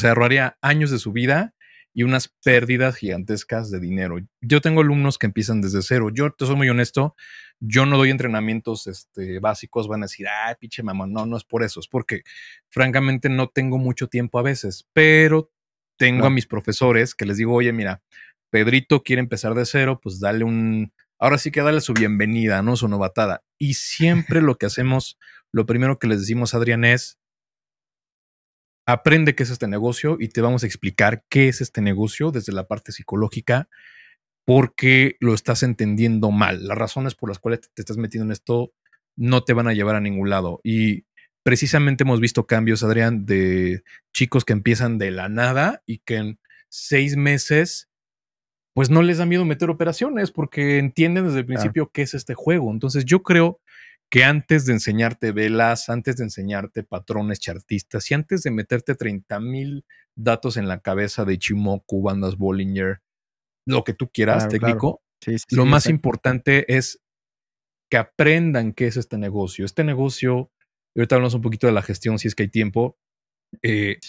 ahorraría años de su vida y unas pérdidas gigantescas de dinero. Yo tengo alumnos que empiezan desde cero. Yo te soy muy honesto, yo no doy entrenamientos este, básicos, van a decir, ay, pinche mamá, no, no es por eso, es porque francamente no tengo mucho tiempo a veces, pero tengo a mis profesores que les digo, oye, mira, Pedrito quiere empezar de cero, pues dale un, ahora sí que dale su bienvenida, ¿no? Su novatada. Y siempre lo que hacemos, lo primero que les decimos, Adrián, es, aprende qué es este negocio y te vamos a explicar qué es este negocio desde la parte psicológica, porque lo estás entendiendo mal. Las razones por las cuales te estás metiendo en esto no te van a llevar a ningún lado. Y precisamente hemos visto cambios, Adrián, de chicos que empiezan de la nada y que en seis meses pues no les da miedo meter operaciones porque entienden desde el principio qué es este juego. Entonces yo creo que antes de enseñarte velas, antes de enseñarte patrones chartistas y antes de meterte 30 mil datos en la cabeza de Chimoku, bandas Bollinger, lo que tú quieras, técnico, lo más importante es que aprendan qué es este negocio. Este negocio, ahorita hablamos un poquito de la gestión si es que hay tiempo, eh,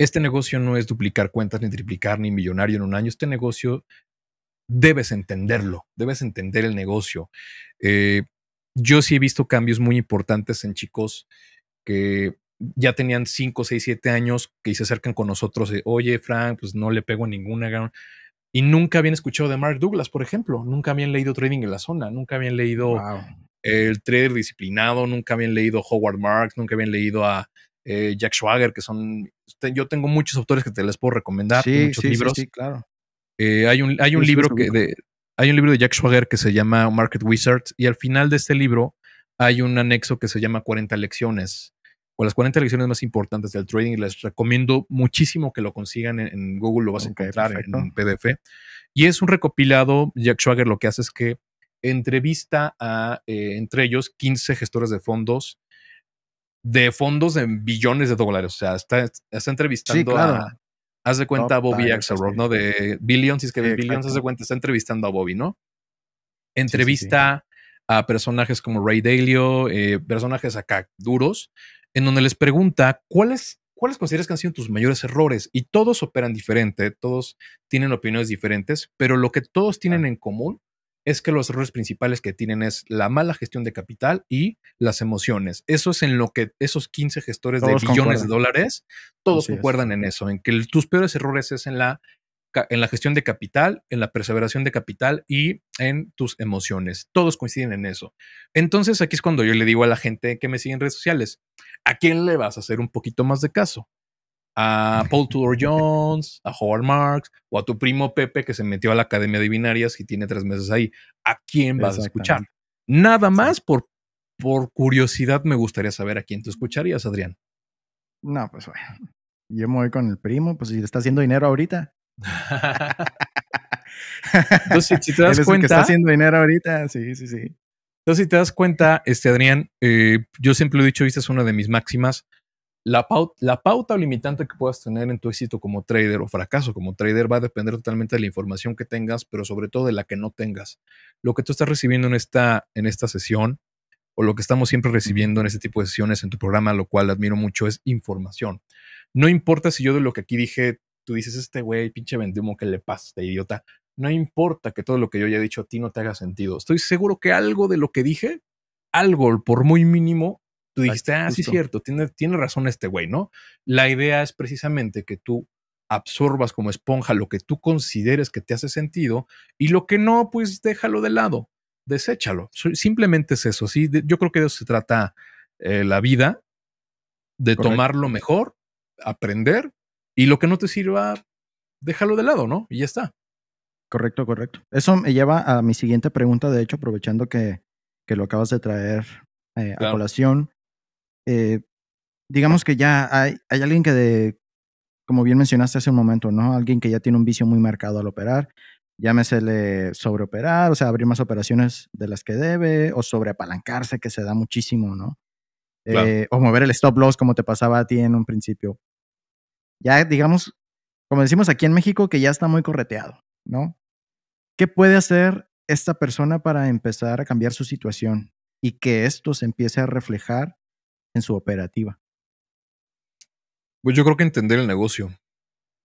Este negocio no es duplicar cuentas, ni triplicar, ni millonario en un año. Este negocio debes entenderlo, debes entender el negocio. Eh, yo sí he visto cambios muy importantes en chicos que ya tenían 5, 6, 7 años que se acercan con nosotros de, oye, Frank, pues no le pego ninguna. Y nunca habían escuchado de Mark Douglas, por ejemplo. Nunca habían leído Trading en la Zona, nunca habían leído El Trader Disciplinado, nunca habían leído Howard Marks, nunca habían leído a eh, Jack Schwager, que son. Este, yo tengo muchos autores que te les puedo recomendar, sí, muchos sí, libros. Sí, claro. Eh, hay un, libro que de, hay un libro de Jack Schwager que se llama Market Wizards y al final de este libro hay un anexo que se llama 40 lecciones o las 40 lecciones más importantes del trading. y Les recomiendo muchísimo que lo consigan en, Google, lo vas a encontrar en un PDF. Y es un recopilado, Jack Schwager lo que hace es que entrevista a, eh, entre ellos, 15 gestores de fondos, de fondos en billones de dólares. O sea, está, está entrevistando a haz de cuenta a Bobby Axelrod, ¿no? De Billions, si es que Billions, haz de cuenta, está entrevistando a Bobby, ¿no? Entrevista a personajes como Ray Dalio, eh, personajes acá duros, en donde les pregunta cuáles cuáles consideras que han sido tus mayores errores y todos operan diferente, todos tienen opiniones diferentes, pero lo que todos tienen en común es que los errores principales que tienen es la mala gestión de capital y las emociones. Eso es en lo que esos 15 gestores de billones de dólares, todos concuerdan en eso, en que tus peores errores es en la, en la gestión de capital, en la perseveración de capital y en tus emociones. Todos coinciden en eso. Entonces aquí es cuando yo le digo a la gente que me sigue en redes sociales, ¿a quién le vas a hacer un poquito más de caso? a Paul Tudor Jones, a Howard Marks o a tu primo Pepe que se metió a la Academia de Binarias y tiene tres meses ahí. ¿A quién vas a escuchar? Nada más por, por curiosidad me gustaría saber a quién tú escucharías, Adrián. No, pues bueno. Yo me voy con el primo, pues si está haciendo dinero ahorita. Entonces, si te das cuenta. está haciendo dinero ahorita, sí, sí, sí. Entonces, si te das cuenta, este Adrián, eh, yo siempre lo he dicho, esta es una de mis máximas la pauta, o limitante que puedas tener en tu éxito como trader o fracaso como trader va a depender totalmente de la información que tengas, pero sobre todo de la que no tengas. Lo que tú estás recibiendo en esta, en esta sesión o lo que estamos siempre recibiendo en este tipo de sesiones en tu programa, lo cual admiro mucho, es información. No importa si yo de lo que aquí dije, tú dices, este güey, pinche vendumo, que le pasa, este idiota? No importa que todo lo que yo haya dicho a ti no te haga sentido. Estoy seguro que algo de lo que dije, algo por muy mínimo, tú dijiste, ah, sí es cierto, tiene, tiene razón este güey, ¿no? La idea es precisamente que tú absorbas como esponja lo que tú consideres que te hace sentido y lo que no, pues déjalo de lado, deséchalo. Simplemente es eso, ¿sí? yo creo que de eso se trata eh, la vida, de tomar lo mejor, aprender y lo que no te sirva, déjalo de lado, ¿no? Y ya está. Correcto, correcto. Eso me lleva a mi siguiente pregunta, de hecho, aprovechando que, lo acabas de traer eh, a colación. Eh, digamos que ya hay, alguien que, de, como bien mencionaste hace un momento, ¿no? Alguien que ya tiene un vicio muy marcado al operar, llámesele sobreoperar, o sea, abrir más operaciones de las que debe, o sobreapalancarse, que se da muchísimo, ¿no? Eh, o mover el stop loss como te pasaba a ti en un principio. Ya, digamos, como decimos aquí en México, que ya está muy correteado, ¿no? ¿Qué puede hacer esta persona para empezar a cambiar su situación y que esto se empiece a reflejar en su operativa? Pues yo creo que entender el negocio.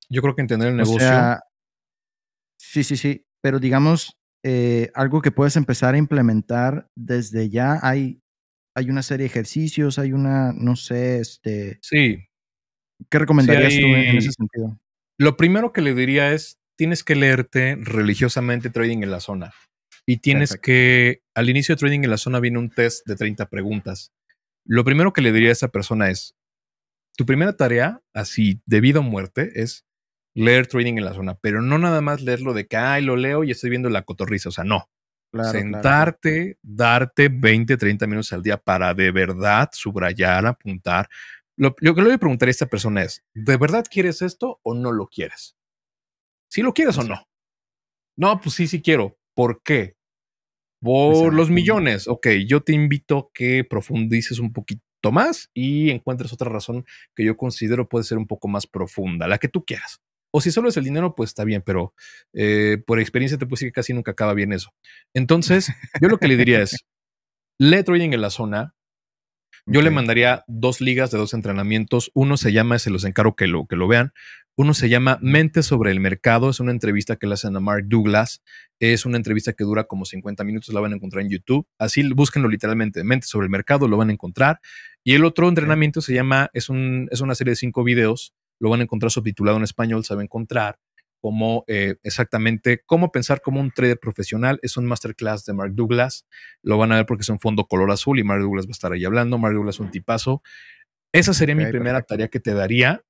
Yo creo que entender el o negocio. Sea, sí, sí, sí. Pero digamos, eh, algo que puedes empezar a implementar desde ya. Hay, hay una serie de ejercicios, hay una, no sé, este. Sí. ¿Qué recomendarías tú en, ese sentido? Lo primero que le diría es: tienes que leerte religiosamente trading en la zona. Y tienes que, al inicio de trading en la zona viene un test de 30 preguntas lo primero que le diría a esa persona es, tu primera tarea, así debido a o muerte, es leer trading en la zona, pero no nada más leerlo de que, ay, lo leo y estoy viendo la cotorriza, o sea, no. Sentarte, darte 20, 30 minutos al día para de verdad subrayar, apuntar. Lo, que le voy a preguntar a esta persona es, ¿de verdad quieres esto o no lo quieres? Si lo quieres o no. No, pues sí, sí quiero. ¿Por qué? por los millones. Ok, yo te invito a que profundices un poquito más y encuentres otra razón que yo considero puede ser un poco más profunda, la que tú quieras. O si solo es el dinero, pues está bien, pero eh, por experiencia te puedo decir que casi nunca acaba bien eso. Entonces, yo lo que le diría es, le trading en la zona. Yo le mandaría dos ligas de dos entrenamientos. Uno se llama, se los encargo que lo, que lo vean, uno se llama Mente sobre el Mercado, es una entrevista que le hacen a Mark Douglas, es una entrevista que dura como 50 minutos, la van a encontrar en YouTube, así búsquenlo literalmente, Mente sobre el Mercado, lo van a encontrar. Y el otro entrenamiento se llama, es, un, una serie de cinco videos, lo van a encontrar subtitulado en español, sabe encontrar como eh, exactamente cómo pensar como un trader profesional. Es un masterclass de Mark Douglas, lo van a ver porque es un fondo color azul y Mark Douglas va a estar ahí hablando, Mark Douglas es un tipazo. Esa sería mi primera tarea que te daría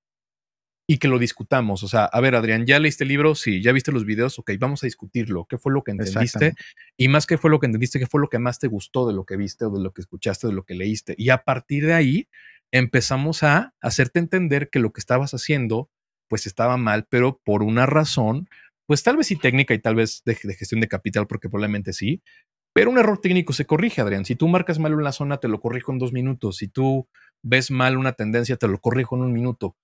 y que lo discutamos. O sea, a ver, Adrián, ¿ya leíste el libro? Sí, ¿ya viste los videos? Ok, vamos a discutirlo. ¿Qué fue lo que entendiste? Y más que fue lo que entendiste, ¿qué fue lo que más te gustó de lo que viste o de lo que escuchaste, de lo que leíste? Y a partir de ahí empezamos a hacerte entender que lo que estabas haciendo, pues estaba mal, pero por una razón, pues tal vez sí técnica y tal vez de, de gestión de capital, porque probablemente sí, pero un error técnico se corrige, Adrián. Si tú marcas mal una zona, te lo corrijo en dos minutos. Si tú ves mal una tendencia, te lo corrijo en un minuto.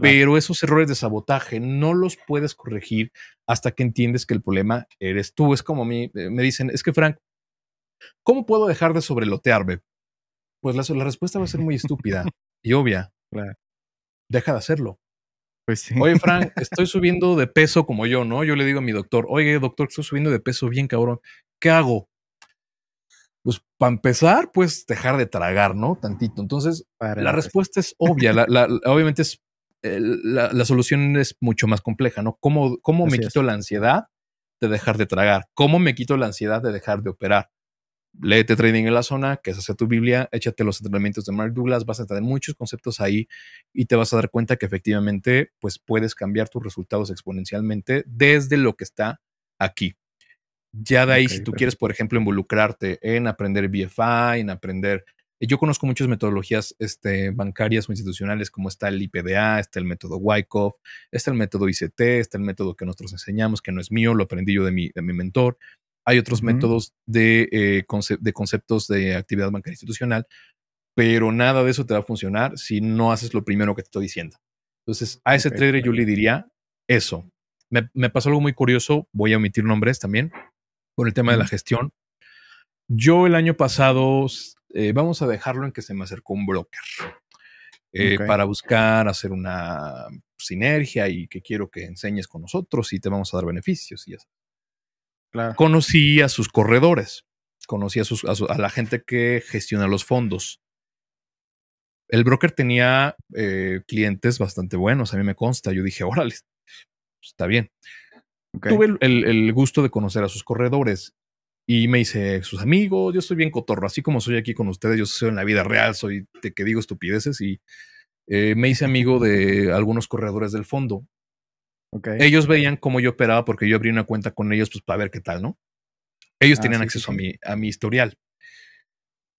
Pero esos errores de sabotaje no los puedes corregir hasta que entiendes que el problema eres tú. Es como a mí eh, me dicen, es que Frank, ¿cómo puedo dejar de sobrelotearme? Pues la, respuesta va a ser muy estúpida y obvia. Deja de hacerlo. Pues Oye, Frank, estoy subiendo de peso como yo, ¿no? Yo le digo a mi doctor, oye, doctor, estoy subiendo de peso bien cabrón. ¿Qué hago? Pues para empezar, pues dejar de tragar, ¿no? Tantito. Entonces, la respuesta es obvia. obviamente es eh, la, solución es mucho más compleja, ¿no? ¿Cómo, me quito la ansiedad de dejar de tragar? ¿Cómo me quito la ansiedad de dejar de operar? Léete Trading en la Zona, que es hacia tu Biblia, échate los entrenamientos de Mark Douglas, vas a tener muchos conceptos ahí y te vas a dar cuenta que efectivamente pues puedes cambiar tus resultados exponencialmente desde lo que está aquí. Ya de ahí, si tú quieres, por ejemplo, involucrarte en aprender BFI, en aprender eh, yo conozco muchas metodologías este, bancarias o institucionales, como está el IPDA, está el método Wyckoff, está el método ICT, está el método que nosotros enseñamos, que no es mío, lo aprendí yo de mi, mentor. Hay otros métodos eh, de, conceptos de actividad bancaria institucional, pero nada de eso te va a funcionar si no haces lo primero que te estoy diciendo. Entonces, a ese trader yo le diría eso. Me, me, pasó algo muy curioso, voy a omitir nombres también, con el tema de la gestión. Yo el año pasado eh, vamos a dejarlo en que se me acercó un broker eh, para buscar hacer una sinergia y que quiero que enseñes con nosotros y te vamos a dar beneficios. Y Conocí a sus corredores, conocí a, sus, a, la gente que gestiona los fondos. El broker tenía eh, clientes bastante buenos, a mí me consta. Yo dije, órale, está bien. Tuve el, gusto de conocer a sus corredores y me dice, sus amigos, yo soy bien cotorro, así como soy aquí con ustedes, yo soy en la vida real, soy de que digo estupideces y eh, me hice amigo de algunos corredores del fondo. Okay. Ellos veían cómo yo operaba porque yo abrí una cuenta con ellos pues para ver qué tal, ¿no? Ellos ah, tenían acceso A, mi, a mi historial.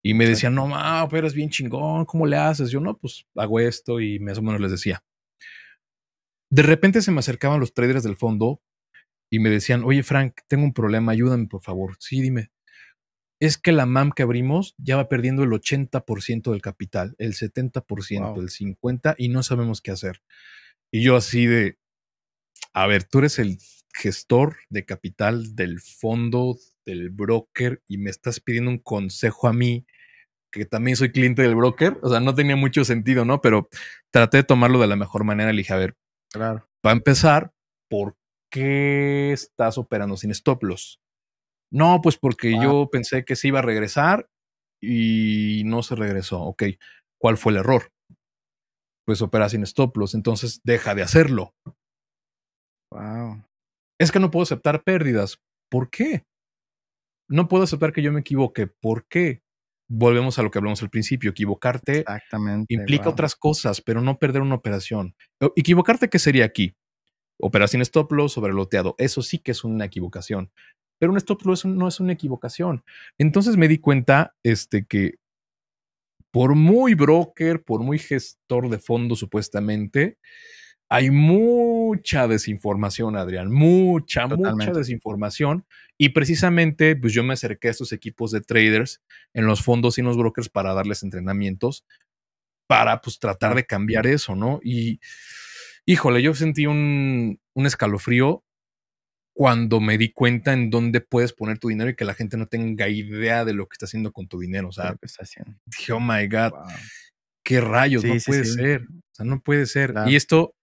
Y me decían, no, ma, pero es bien chingón, ¿cómo le haces? Yo no, pues hago esto y más o menos les decía. De repente se me acercaban los traders del fondo y me decían, oye Frank, tengo un problema, ayúdame por favor. Sí, dime. Es que la MAM que abrimos ya va perdiendo el 80% del capital, el 70%, el 50% y no sabemos qué hacer. Y yo así de, a ver, tú eres el gestor de capital del fondo, del broker y me estás pidiendo un consejo a mí que también soy cliente del broker, o sea, no tenía mucho sentido, ¿no? Pero traté de tomarlo de la mejor manera. Le dije, a ver, claro. a empezar, ¿por qué estás operando sin stop loss? No, pues porque ah. yo pensé que se iba a regresar y no se regresó. Ok, ¿cuál fue el error? Pues opera sin stop loss, entonces deja de hacerlo. Wow. Es que no puedo aceptar pérdidas. ¿Por qué? No puedo aceptar que yo me equivoque. ¿Por qué? Volvemos a lo que hablamos al principio. Equivocarte implica otras cosas, pero no perder una operación. E-, equivocarte, ¿qué sería aquí? Operación stop loss sobre loteado. Eso sí que es una equivocación. Pero un stop loss no es una equivocación. Entonces me di cuenta este, que por muy broker, por muy gestor de fondos supuestamente, hay mucha desinformación, Adrián, mucha, mucha desinformación. Y precisamente, pues yo me acerqué a estos equipos de traders en los fondos y en los brokers para darles entrenamientos, para pues, tratar de cambiar eso, ¿no? Y híjole, yo sentí un, un escalofrío cuando me di cuenta en dónde puedes poner tu dinero y que la gente no tenga idea de lo que está haciendo con tu dinero. O sea, dije, oh my God, qué rayos, no puede ser. O sea, no puede ser. Y esto,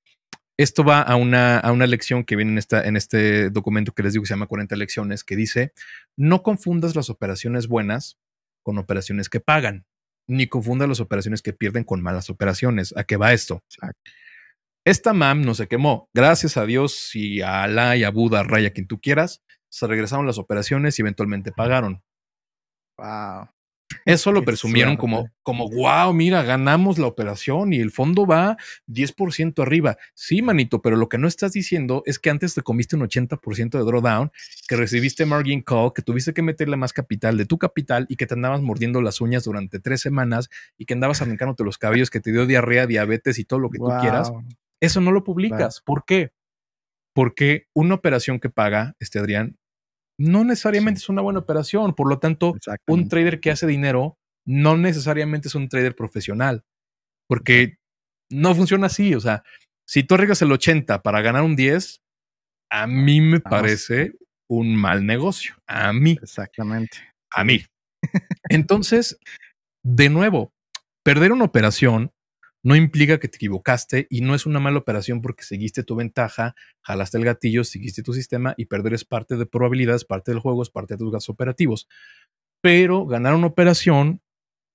esto va a una, a una lección que viene en, esta, en este documento que les digo que se llama 40 lecciones, que dice, no confundas las operaciones buenas con operaciones que pagan, ni confundas las operaciones que pierden con malas operaciones. ¿A qué va esto? Exacto. Esta MAM no se quemó. Gracias a Dios y a Alá y a Buda, a Raya, quien tú quieras, se regresaron las operaciones y eventualmente pagaron. Wow. Eso lo presumieron como, como, wow, mira, ganamos la operación y el fondo va 10% arriba. Sí, manito, pero lo que no estás diciendo es que antes te comiste un 80% de drawdown, que recibiste margin call, que tuviste que meterle más capital de tu capital y que te andabas mordiendo las uñas durante tres semanas y que andabas arrancándote los cabellos, que te dio diarrea, diabetes y todo lo que tú quieras eso no lo publicas. ¿Por qué? Porque una operación que paga, este Adrián, no necesariamente es una buena operación. Por lo tanto, un trader que hace dinero no necesariamente es un trader profesional. Porque no funciona así. O sea, si tú arriesgas el 80 para ganar un 10, a mí me ah, parece un mal negocio. A mí. Exactamente. A mí. Entonces, de nuevo, perder una operación no implica que te equivocaste y no es una mala operación porque seguiste tu ventaja, jalaste el gatillo, seguiste tu sistema y perder es parte de probabilidades, parte del juego, es parte de tus gastos operativos. Pero ganar una operación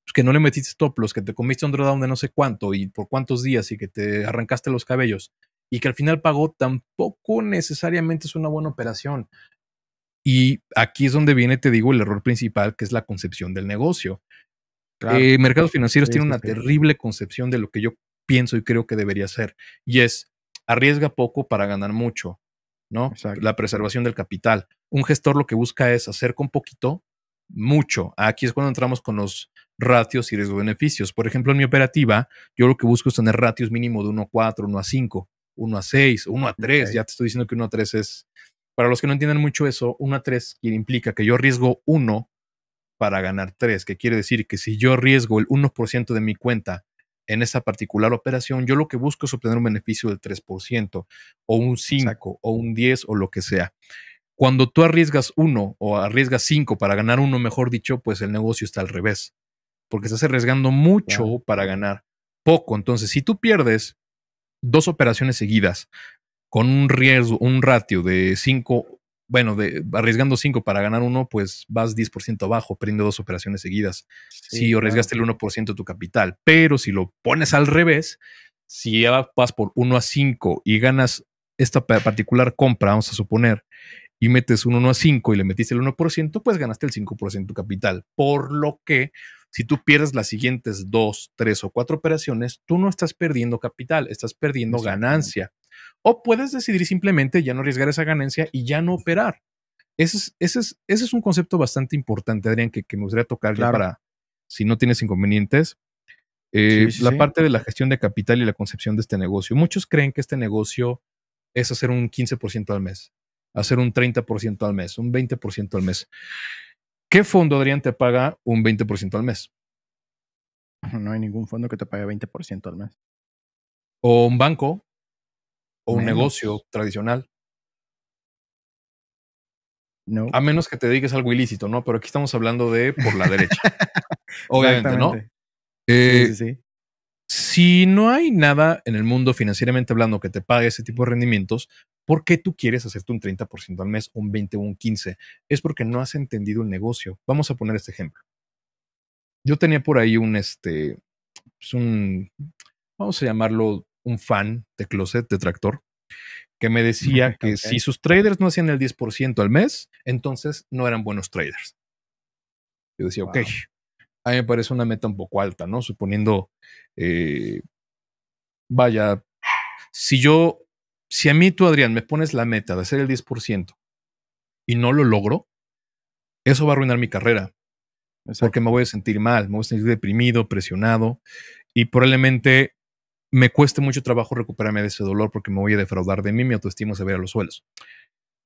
pues, que no le metiste stop los que te comiste un drawdown de no sé cuánto y por cuántos días y que te arrancaste los cabellos y que al final pagó, tampoco necesariamente es una buena operación. Y aquí es donde viene, te digo, el error principal, que es la concepción del negocio. Y Eh, mercados financieros tienen tiene una terrible concepción de lo que yo pienso y creo que debería ser. Y es, arriesga poco para ganar mucho, ¿no? La preservación del capital. Un gestor lo que busca es hacer con poquito mucho. Aquí es cuando entramos con los ratios y riesgo-beneficios. Por ejemplo, en mi operativa, yo lo que busco es tener ratios mínimo de 1 a 4, 1 a 5, 1 a 6, 1 a 3. Ya te estoy diciendo que 1 a 3 es... Para los que no entienden mucho eso, 1 a 3 implica que yo arriesgo 1 para ganar 3, que quiere decir que si yo arriesgo el 1% de mi cuenta en esa particular operación, yo lo que busco es obtener un beneficio del 3% o un 5 o un 10 o lo que sea. Cuando tú arriesgas 1 o arriesgas 5 para ganar 1, mejor dicho, pues el negocio está al revés, porque estás arriesgando mucho para ganar poco. Entonces, si tú pierdes dos operaciones seguidas con un riesgo, un ratio de 5 bueno, de, arriesgando 5 para ganar 1, pues vas 10% abajo, prende dos operaciones seguidas. si arriesgaste el 1% de tu capital, pero si lo pones al revés, si ya vas por 1 a 5 y ganas esta particular compra, vamos a suponer, y metes un 1 a 5 y le metiste el 1%, pues ganaste el 5% de tu capital. Por lo que si tú pierdes las siguientes 2, 3 o 4 operaciones, tú no estás perdiendo capital, estás perdiendo ganancia. O puedes decidir simplemente ya no arriesgar esa ganancia y ya no operar. Ese es, un concepto bastante importante, Adrián, que, que me gustaría tocar para, si no tienes inconvenientes, eh, la parte de la gestión de capital y la concepción de este negocio. Muchos creen que este negocio es hacer un 15% al mes, hacer un 30% al mes, un 20% al mes. ¿Qué fondo, Adrián, te paga un 20% al mes? No hay ningún fondo que te pague 20% al mes. O un banco, o un negocio tradicional. No. A menos que te digas algo ilícito, ¿no? Pero aquí estamos hablando de por la derecha. Obviamente, ¿no? Eh, sí, sí, Si no hay nada en el mundo financieramente hablando que te pague ese tipo de rendimientos, ¿por qué tú quieres hacerte un 30% al mes, un 20 o un 15? Es porque no has entendido el negocio. Vamos a poner este ejemplo. Yo tenía por ahí un, este, pues un, vamos a llamarlo un fan de Closet, de Tractor, que me decía que si sus traders no hacían el 10% al mes, entonces no eran buenos traders. Yo decía, ok, a mí me parece una meta un poco alta, ¿no? Suponiendo, eh, vaya, si yo, si a mí tú, Adrián, me pones la meta de hacer el 10% y no lo logro, eso va a arruinar mi carrera. Porque me voy a sentir mal, me voy a sentir deprimido, presionado y probablemente me cueste mucho trabajo recuperarme de ese dolor porque me voy a defraudar de mí, mi autoestima se ve a los suelos.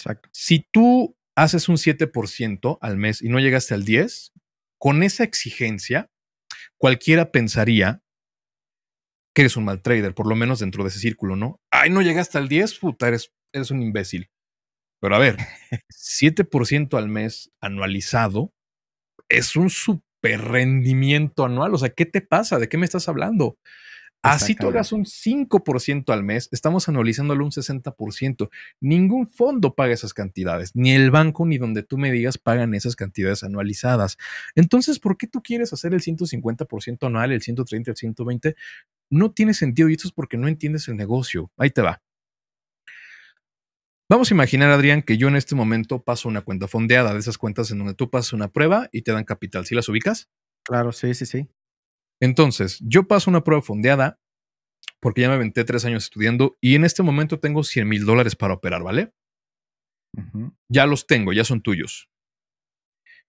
Exacto. Si tú haces un 7% al mes y no llegaste al 10, con esa exigencia, cualquiera pensaría que eres un mal trader, por lo menos dentro de ese círculo, ¿no? Ay, no llegaste al 10, puta, eres, eres un imbécil. Pero a ver, 7% al mes anualizado es un super rendimiento anual. O sea, ¿qué te pasa? ¿De qué me estás hablando? Así tú hagas un 5% al mes, estamos anualizándolo un 60%. Ningún fondo paga esas cantidades, ni el banco ni donde tú me digas pagan esas cantidades anualizadas. Entonces, ¿por qué tú quieres hacer el 150% anual, el 130, el 120? No tiene sentido y eso es porque no entiendes el negocio. Ahí te va. Vamos a imaginar, Adrián, que yo en este momento paso una cuenta fondeada de esas cuentas en donde tú pasas una prueba y te dan capital. ¿Sí las ubicas? Claro, sí, sí, sí. Entonces, yo paso una prueba fondeada porque ya me aventé tres años estudiando y en este momento tengo 100 mil dólares para operar, ¿vale? Ya los tengo, ya son tuyos.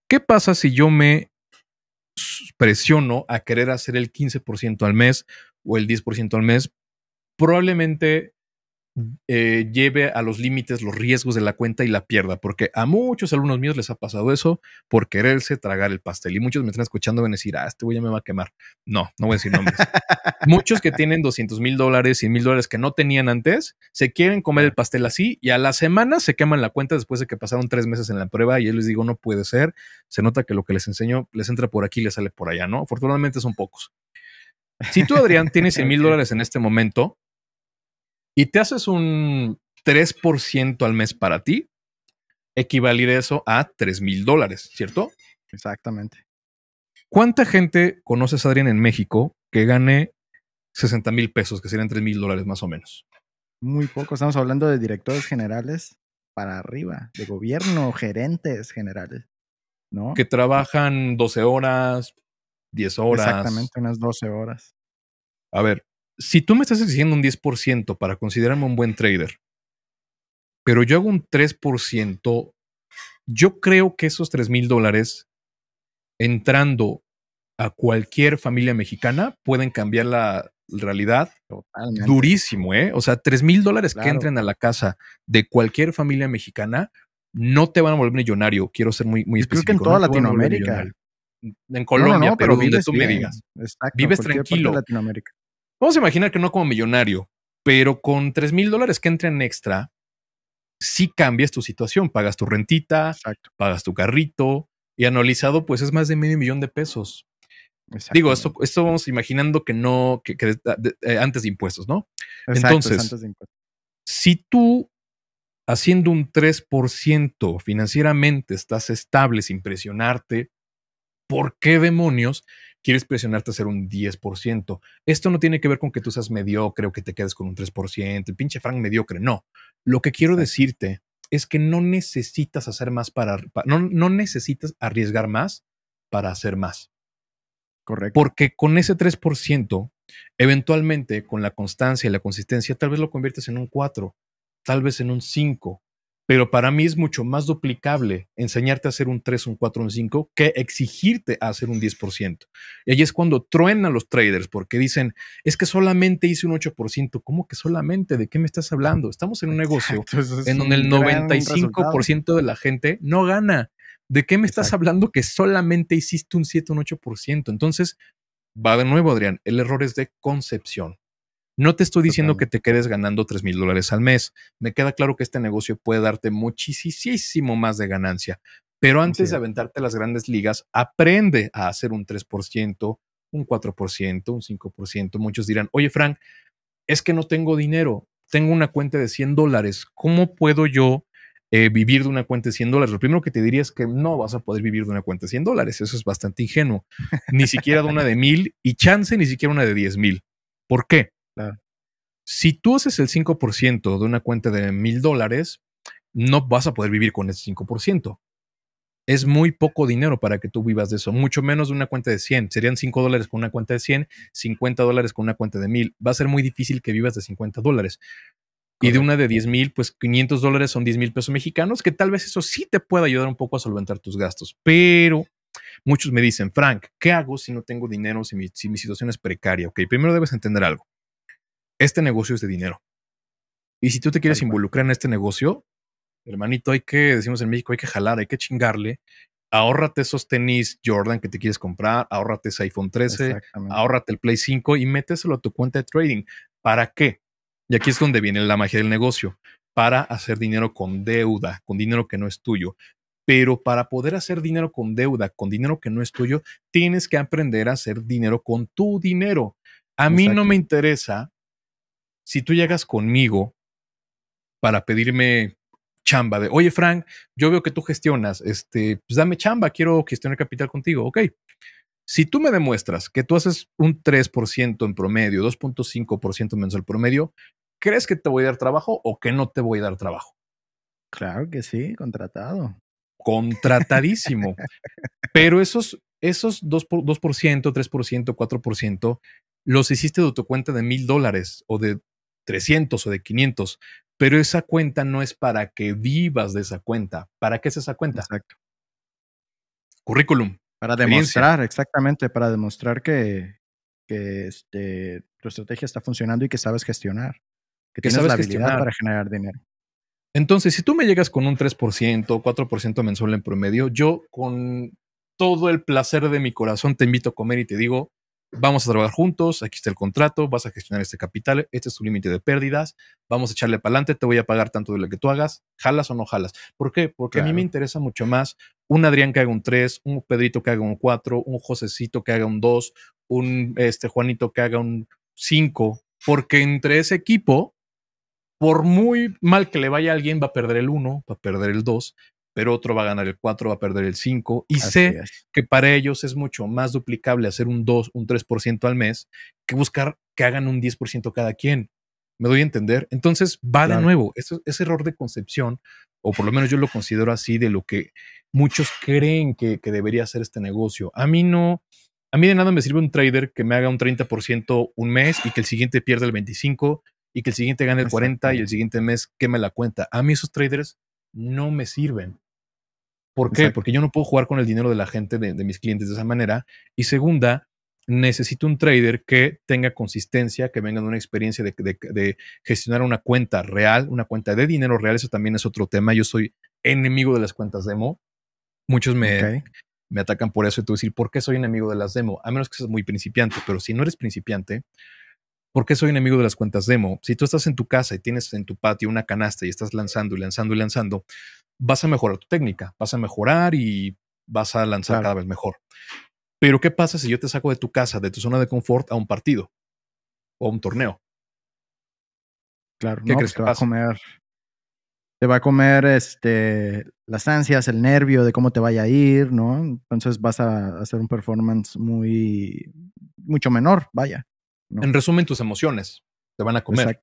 ¿Qué pasa si yo me presiono a querer hacer el 15% al mes o el 10% al mes? Probablemente eh, lleve a los límites los riesgos de la cuenta y la pierda, porque a muchos alumnos míos les ha pasado eso por quererse tragar el pastel. Y muchos me están escuchando van a decir, ah, este güey ya me va a quemar. No, no voy a decir nombres. muchos que tienen 200 mil dólares, 100 mil dólares que no tenían antes, se quieren comer el pastel así y a la semana se queman la cuenta después de que pasaron tres meses en la prueba. Y yo les digo, no puede ser. Se nota que lo que les enseño les entra por aquí y les sale por allá, ¿no? Afortunadamente son pocos. Si tú, Adrián, tienes 100 mil dólares en este momento, y te haces un 3% al mes para ti, Equivalir eso a 3 mil dólares, ¿cierto? Exactamente. ¿Cuánta gente conoces, Adrián, en México que gane 60 mil pesos, que serían 3 mil dólares más o menos? Muy poco. Estamos hablando de directores generales para arriba, de gobierno, gerentes generales, ¿no? Que trabajan 12 horas, 10 horas. Exactamente, unas 12 horas. A ver, si tú me estás exigiendo un 10% para considerarme un buen trader, pero yo hago un 3%, yo creo que esos 3 mil dólares entrando a cualquier familia mexicana pueden cambiar la realidad Totalmente. durísimo, ¿eh? O sea, 3 mil dólares que entren a la casa de cualquier familia mexicana no te van a volver millonario. Quiero ser muy, muy específico. Creo que en toda Latinoamérica. En Colombia, pero, donde tú me digas. vives tranquilo. Latinoamérica. Vamos a imaginar que no como millonario, pero con 3 mil dólares que entren extra, sí cambias tu situación, pagas tu rentita, pagas tu carrito y anualizado pues es más de medio millón de pesos. Digo, esto, esto vamos imaginando que no, que, eh, antes de impuestos, ¿no? Entonces, si tú haciendo un 3% financieramente estás estable sin presionarte, ¿por qué demonios quieres presionarte a hacer un 10%. Esto no tiene que ver con que tú seas mediocre o que te quedes con un 3%, el pinche Frank mediocre, no. Lo que quiero decirte es que no necesitas hacer más para, no, necesitas arriesgar más para hacer más. Correcto. Porque con ese 3%, eventualmente con la constancia y la consistencia, tal vez lo conviertes en un 4, tal vez en un 5, pero para mí es mucho más duplicable enseñarte a hacer un 3, un 4, un 5 que exigirte a hacer un 10%. Y ahí es cuando truenan los traders porque dicen, es que solamente hice un 8%. ¿Cómo que solamente? ¿De qué me estás hablando? Estamos en un negocio en donde el 95% de la gente no gana. ¿De qué me estás hablando que solamente hiciste un 7, un 8%? Entonces, va de nuevo, Adrián, el error es de concepción. No te estoy diciendo que te quedes ganando 3 mil dólares al mes. Me queda claro que este negocio puede darte muchísimo más de ganancia. Pero antes de aventarte a las grandes ligas, aprende a hacer un 3%, un 4%, un 5%. Muchos dirán, oye, Frank, es que no tengo dinero. Tengo una cuenta de 100 dólares. ¿Cómo puedo yo eh, vivir de una cuenta de 100 dólares. Lo primero que te diría es que no vas a poder vivir de una cuenta de 100 dólares. Eso es bastante ingenuo. Ni siquiera de una de mil y chance ni siquiera una de 10 mil. ¿Por qué? Si tú haces el 5% de una cuenta de mil dólares, no vas a poder vivir con ese 5%. Es muy poco dinero para que tú vivas de eso, mucho menos de una cuenta de 100. Serían 5 dólares con una cuenta de 100, 50 dólares con una cuenta de mil, Va a ser muy difícil que vivas de 50 dólares. Y de una de 10 mil, pues 500 dólares son 10 mil pesos mexicanos, que tal vez eso sí te pueda ayudar un poco a solventar tus gastos. Pero muchos me dicen, Frank, ¿qué hago si no tengo dinero, si mi, si mi situación es precaria? Ok, primero debes entender algo este negocio es de dinero. Y si tú te quieres involucrar en este negocio, hermanito, hay que, decimos en México, hay que jalar, hay que chingarle. Ahórrate esos tenis Jordan que te quieres comprar, ahórrate ese iPhone 13, ahórrate el Play 5 y méteselo a tu cuenta de trading. ¿Para qué? Y aquí es donde viene la magia del negocio, para hacer dinero con deuda, con dinero que no es tuyo. Pero para poder hacer dinero con deuda, con dinero que no es tuyo, tienes que aprender a hacer dinero con tu dinero. A mí no me interesa si tú llegas conmigo para pedirme chamba de, oye Frank, yo veo que tú gestionas, este, pues dame chamba, quiero gestionar capital contigo, ok. Si tú me demuestras que tú haces un 3% en promedio, 2.5% menos el promedio, ¿crees que te voy a dar trabajo o que no te voy a dar trabajo? Claro que sí, contratado. Contratadísimo. Pero esos, esos 2%, 2% 3%, 4%, los hiciste de tu cuenta de mil dólares o de 300 o de 500, pero esa cuenta no es para que vivas de esa cuenta. ¿Para qué es esa cuenta? Exacto. Currículum. Para demostrar, exactamente, para demostrar que, este, tu estrategia está funcionando y que sabes gestionar, que, tienes la habilidad para generar dinero. Entonces, si tú me llegas con un 3%, 4% mensual en promedio, yo con todo el placer de mi corazón te invito a comer y te digo, vamos a trabajar juntos, aquí está el contrato, vas a gestionar este capital, este es tu límite de pérdidas, vamos a echarle para adelante, te voy a pagar tanto de lo que tú hagas, jalas o no jalas. ¿Por qué? Porque a mí me interesa mucho más un Adrián que haga un 3, un Pedrito que haga un 4, un Josecito que haga un 2, un este, Juanito que haga un 5, porque entre ese equipo, por muy mal que le vaya a alguien, va a perder el 1, va a perder el 2, pero otro va a ganar el 4, va a perder el 5 y sé que para ellos es mucho más duplicable hacer un 2, un 3% al mes que buscar que hagan un 10% cada quien. ¿Me doy a entender? Entonces va de nuevo, ese, ese, error de concepción, o por lo menos yo lo considero así, de lo que muchos creen que, que debería ser este negocio. A mí no, a mí de nada me sirve un trader que me haga un 30% un mes y que el siguiente pierda el 25% y que el siguiente gane el 40% y el siguiente mes queme la cuenta. A mí esos traders no me sirven. ¿Por qué? Porque yo no puedo jugar con el dinero de la gente, de, mis clientes de esa manera. Y segunda, necesito un trader que tenga consistencia, que venga de una experiencia de, gestionar una cuenta real, una cuenta de dinero real. Eso también es otro tema. Yo soy enemigo de las cuentas demo. Muchos me, me atacan por eso y tú decir, ¿por qué soy enemigo de las demo? A menos que seas muy principiante, pero si no eres principiante, ¿Por qué soy enemigo de las cuentas demo? Si tú estás en tu casa y tienes en tu patio una canasta y estás lanzando y lanzando y lanzando, vas a mejorar tu técnica, vas a mejorar y vas a lanzar cada vez mejor. Pero ¿qué pasa si yo te saco de tu casa, de tu zona de confort, a un partido o a un torneo? Claro, ¿Qué no, crees pues, que te va a comer, te va a comer este, las ansias, el nervio de cómo te vaya a ir, ¿no? Entonces vas a hacer un performance muy, mucho menor, vaya. En resumen, tus emociones te van a comer.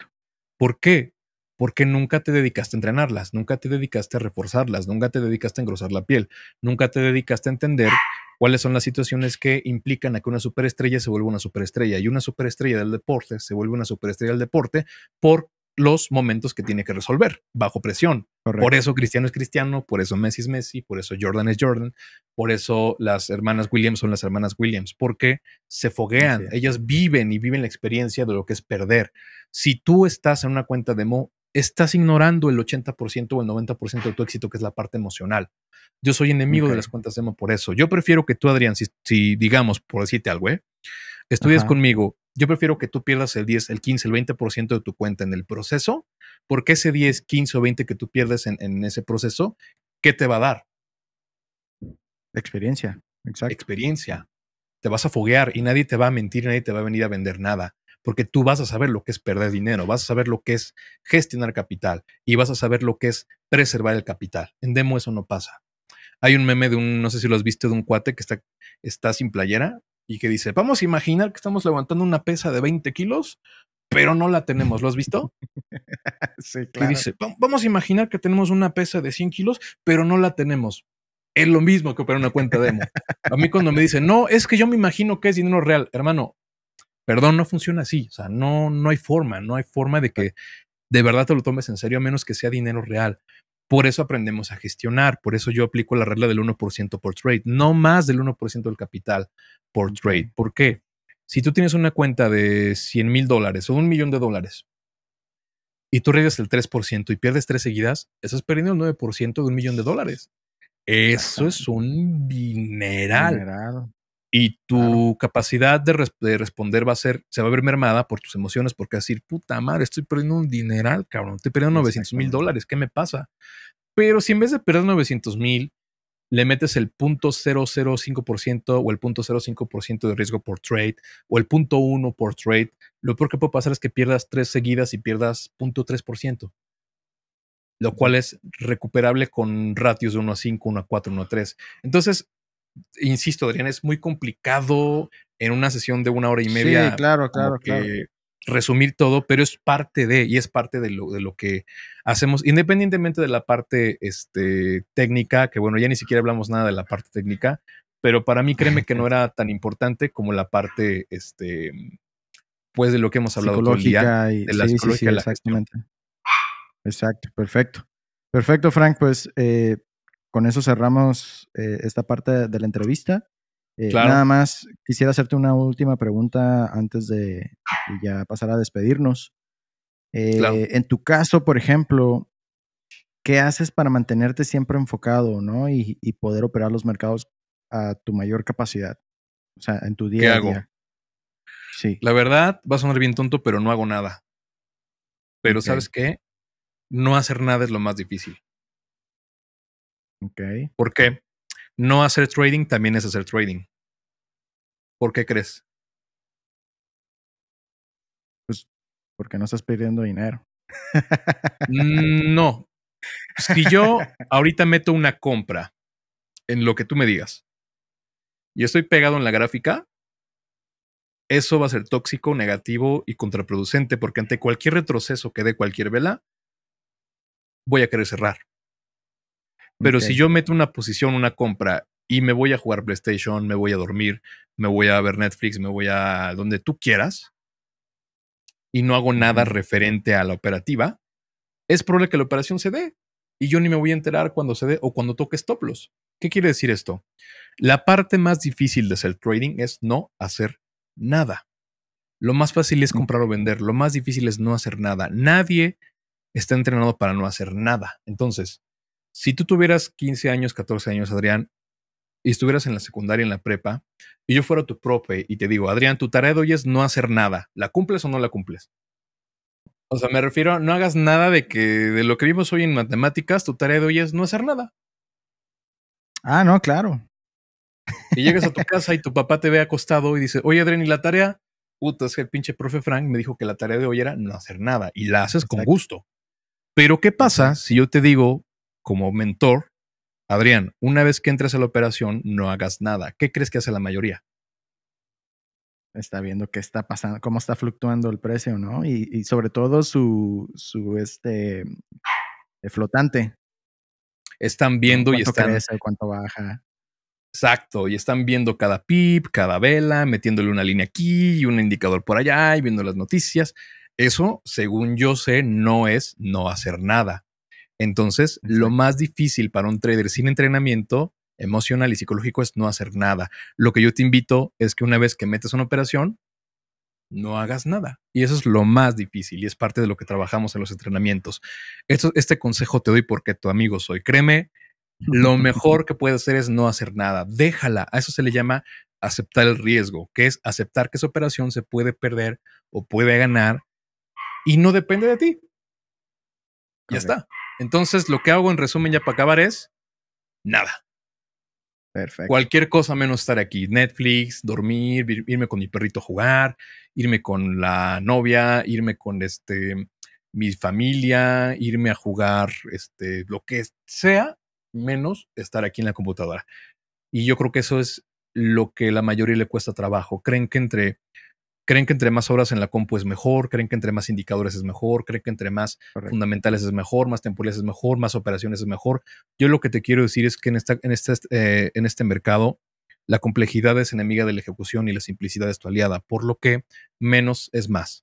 ¿Por qué? Porque nunca te dedicaste a entrenarlas, nunca te dedicaste a reforzarlas, nunca te dedicaste a engrosar la piel, nunca te dedicaste a entender cuáles son las situaciones que implican a que una superestrella se vuelva una superestrella y una superestrella del deporte se vuelve una superestrella del deporte por los momentos que tiene que resolver bajo presión. Por eso Cristiano es Cristiano, por eso Messi es Messi, por eso Jordan es Jordan, por eso las hermanas Williams son las hermanas Williams, porque se foguean, ellas viven y viven la experiencia de lo que es perder. Si tú estás en una cuenta demo, estás ignorando el 80% o el 90% de tu éxito, que es la parte emocional. Yo soy enemigo de las cuentas demo por eso. Yo prefiero que tú, Adrián, si, digamos, por decirte algo, ¿eh? estudias conmigo yo prefiero que tú pierdas el 10, el 15, el 20% de tu cuenta en el proceso, porque ese 10, 15 o 20 que tú pierdes en, ese proceso, ¿qué te va a dar? Experiencia, exacto. Experiencia. Te vas a foguear y nadie te va a mentir, nadie te va a venir a vender nada, porque tú vas a saber lo que es perder dinero, vas a saber lo que es gestionar capital y vas a saber lo que es preservar el capital. En demo eso no pasa. Hay un meme de un, no sé si lo has visto, de un cuate que está, está sin playera y que dice, vamos a imaginar que estamos levantando una pesa de 20 kilos, pero no la tenemos. ¿Lo has visto? sí, claro. Y dice, vamos a imaginar que tenemos una pesa de 100 kilos, pero no la tenemos. Es lo mismo que operar una cuenta demo. A mí cuando me dicen, no, es que yo me imagino que es dinero real. Hermano, perdón, no funciona así. O sea, no, no hay forma, no hay forma de que de verdad te lo tomes en serio a menos que sea dinero real. Por eso aprendemos a gestionar, por eso yo aplico la regla del 1% por trade, no más del 1% del capital por trade. ¿Por qué? Si tú tienes una cuenta de 100 mil dólares o un millón de dólares y tú arriesgas el 3% y pierdes tres seguidas, estás perdiendo el 9% de un millón de dólares. Eso es un mineral y tu capacidad de, responder va a ser, se va a ver mermada por tus emociones, porque vas a decir, puta madre, estoy perdiendo un dineral, cabrón, estoy perdiendo 900 mil dólares, ¿qué me pasa? Pero si en vez de perder 900 mil, le metes el 0.005% o el 0.05% de riesgo por trade o el 0.1 por trade, lo peor que puede pasar es que pierdas tres seguidas y pierdas 0.3%, lo cual es recuperable con ratios de 1 a 5, 1 a 4, 1 a 3. Entonces, insisto, Adrián, es muy complicado en una sesión de una hora y media. Resumir todo, pero es parte de, y es parte de lo, de lo que hacemos, independientemente de la parte este, técnica, que bueno, ya ni siquiera hablamos nada de la parte técnica, pero para mí créeme que no era tan importante como la parte, este, pues de lo que hemos hablado día, y, de la psicología, exactamente. Exacto, perfecto. Perfecto, Frank, pues eh, con eso cerramos eh, esta parte de la entrevista. Eh, nada más quisiera hacerte una última pregunta antes de, ya pasar a despedirnos. Eh, en tu caso, por ejemplo, ¿qué haces para mantenerte siempre enfocado ¿no? y, poder operar los mercados a tu mayor capacidad? O sea, en tu día ¿Qué hago? Sí. La verdad, va a sonar bien tonto, pero no hago nada. Pero ¿sabes qué? No hacer nada es lo más difícil. Okay. ¿Por qué? No hacer trading también es hacer trading. ¿Por qué crees? Pues porque no estás pidiendo dinero. Mm, no. Si yo ahorita meto una compra en lo que tú me digas y estoy pegado en la gráfica, eso va a ser tóxico, negativo y contraproducente porque ante cualquier retroceso que dé cualquier vela, voy a querer cerrar. Pero si yo meto una posición, una compra y me voy a jugar PlayStation, me voy a dormir, me voy a ver Netflix, me voy a donde tú quieras y no hago nada referente a la operativa, es probable que la operación se dé y yo ni me voy a enterar cuando se dé o cuando toque stop loss. ¿Qué quiere decir esto? La parte más difícil de hacer trading es no hacer nada. Lo más fácil es mm. comprar o vender, lo más difícil es no hacer nada. Nadie está entrenado para no hacer nada. Entonces, si tú tuvieras 15 años, 14 años, Adrián, y estuvieras en la secundaria, en la prepa, y yo fuera tu profe y te digo, Adrián, tu tarea de hoy es no hacer nada, ¿la cumples o no la cumples? O sea, me refiero a no hagas nada de que de lo que vimos hoy en matemáticas, tu tarea de hoy es no hacer nada. Ah, no, claro. Y llegas a tu casa y tu papá te ve acostado y dice, oye Adrián, ¿y la tarea? Puta, es que el pinche profe Frank me dijo que la tarea de hoy era no hacer nada y la haces con gusto. Pero ¿qué pasa si yo te digo, como mentor, Adrián, una vez que entres a la operación, no hagas nada. ¿Qué crees que hace la mayoría? Está viendo qué está pasando, cómo está fluctuando el precio, ¿no? Y, sobre todo su, este, eh, flotante. Están viendo y están. Crece, cuánto baja. Exacto, y están viendo cada pip, cada vela, metiéndole una línea aquí y un indicador por allá y viendo las noticias. Eso, según yo sé, no es no hacer nada. Entonces, lo más difícil para un trader sin entrenamiento emocional y psicológico es no hacer nada. Lo que yo te invito es que una vez que metes una operación, no hagas nada. Y eso es lo más difícil y es parte de lo que trabajamos en los entrenamientos. Esto, este consejo te doy porque tu amigo soy. Créeme, lo mejor que puedes hacer es no hacer nada. Déjala. A eso se le llama aceptar el riesgo, que es aceptar que esa operación se puede perder o puede ganar y no depende de ti. Ya está. Entonces, lo que hago en resumen ya para acabar es nada. Perfecto. Cualquier cosa menos estar aquí. Netflix, dormir, irme con mi perrito a jugar, irme con la novia, irme con este mi familia, irme a jugar, este, lo que sea, menos estar aquí en la computadora. Y yo creo que eso es lo que la mayoría le cuesta trabajo. Creen que entre creen que entre más horas en la compu es mejor, creen que entre más indicadores es mejor, creen que entre más fundamentales es mejor, más temporales es mejor, más operaciones es mejor. Yo lo que te quiero decir es que en, esta, en, este en este mercado la complejidad es enemiga de la ejecución y la simplicidad es tu aliada, por lo que menos es más.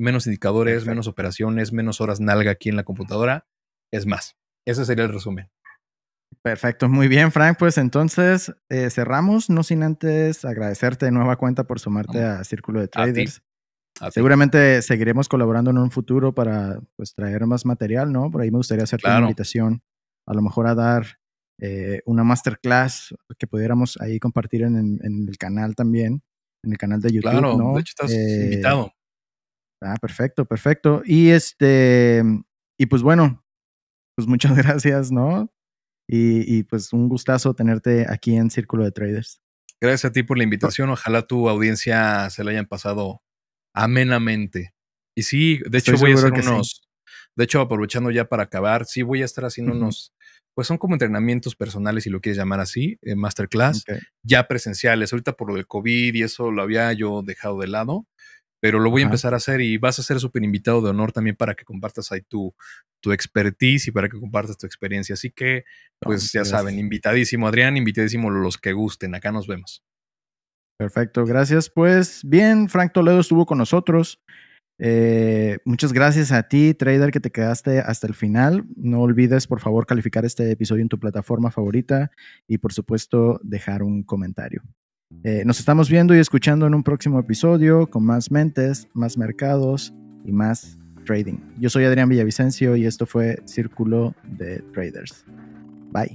Menos indicadores, menos operaciones, menos horas nalga aquí en la computadora es más. Ese sería el resumen. Perfecto, muy bien, Frank. Pues entonces eh, cerramos, no sin antes agradecerte de nueva cuenta por sumarte a Círculo de Traders. Seguramente seguiremos colaborando en un futuro para pues, traer más material, ¿no? Por ahí me gustaría hacerte una invitación, a lo mejor a dar eh, una masterclass que pudiéramos ahí compartir en, el canal también, en el canal de YouTube. de hecho estás eh, invitado. Ah, perfecto, perfecto. Y este, y pues bueno, pues muchas gracias, ¿no? Y, pues un gustazo tenerte aquí en Círculo de Traders. Gracias a ti por la invitación. Ojalá tu audiencia se la hayan pasado amenamente. Y sí, de hecho voy a hacer unos, de hecho aprovechando ya para acabar, sí voy a estar haciendo unos, pues son como entrenamientos personales, si lo quieres llamar así, eh, masterclass, ya presenciales. Ahorita por lo del COVID y eso lo había yo dejado de lado, pero lo voy a empezar a hacer y vas a ser súper invitado de honor también para que compartas ahí tu, tu expertise y para que compartas tu experiencia. Así que, pues ya saben, invitadísimo Adrián, invitadísimo los que gusten. Acá nos vemos. Perfecto, gracias. Pues bien, Frank Toledo estuvo con nosotros. Eh, muchas gracias a ti, trader, que te quedaste hasta el final. No olvides, por favor, calificar este episodio en tu plataforma favorita y, por supuesto, dejar un comentario. Eh, nos estamos viendo y escuchando en un próximo episodio con más mentes, más mercados y más trading. Yo soy Adrián Villavicencio y esto fue Círculo de Traders. Bye.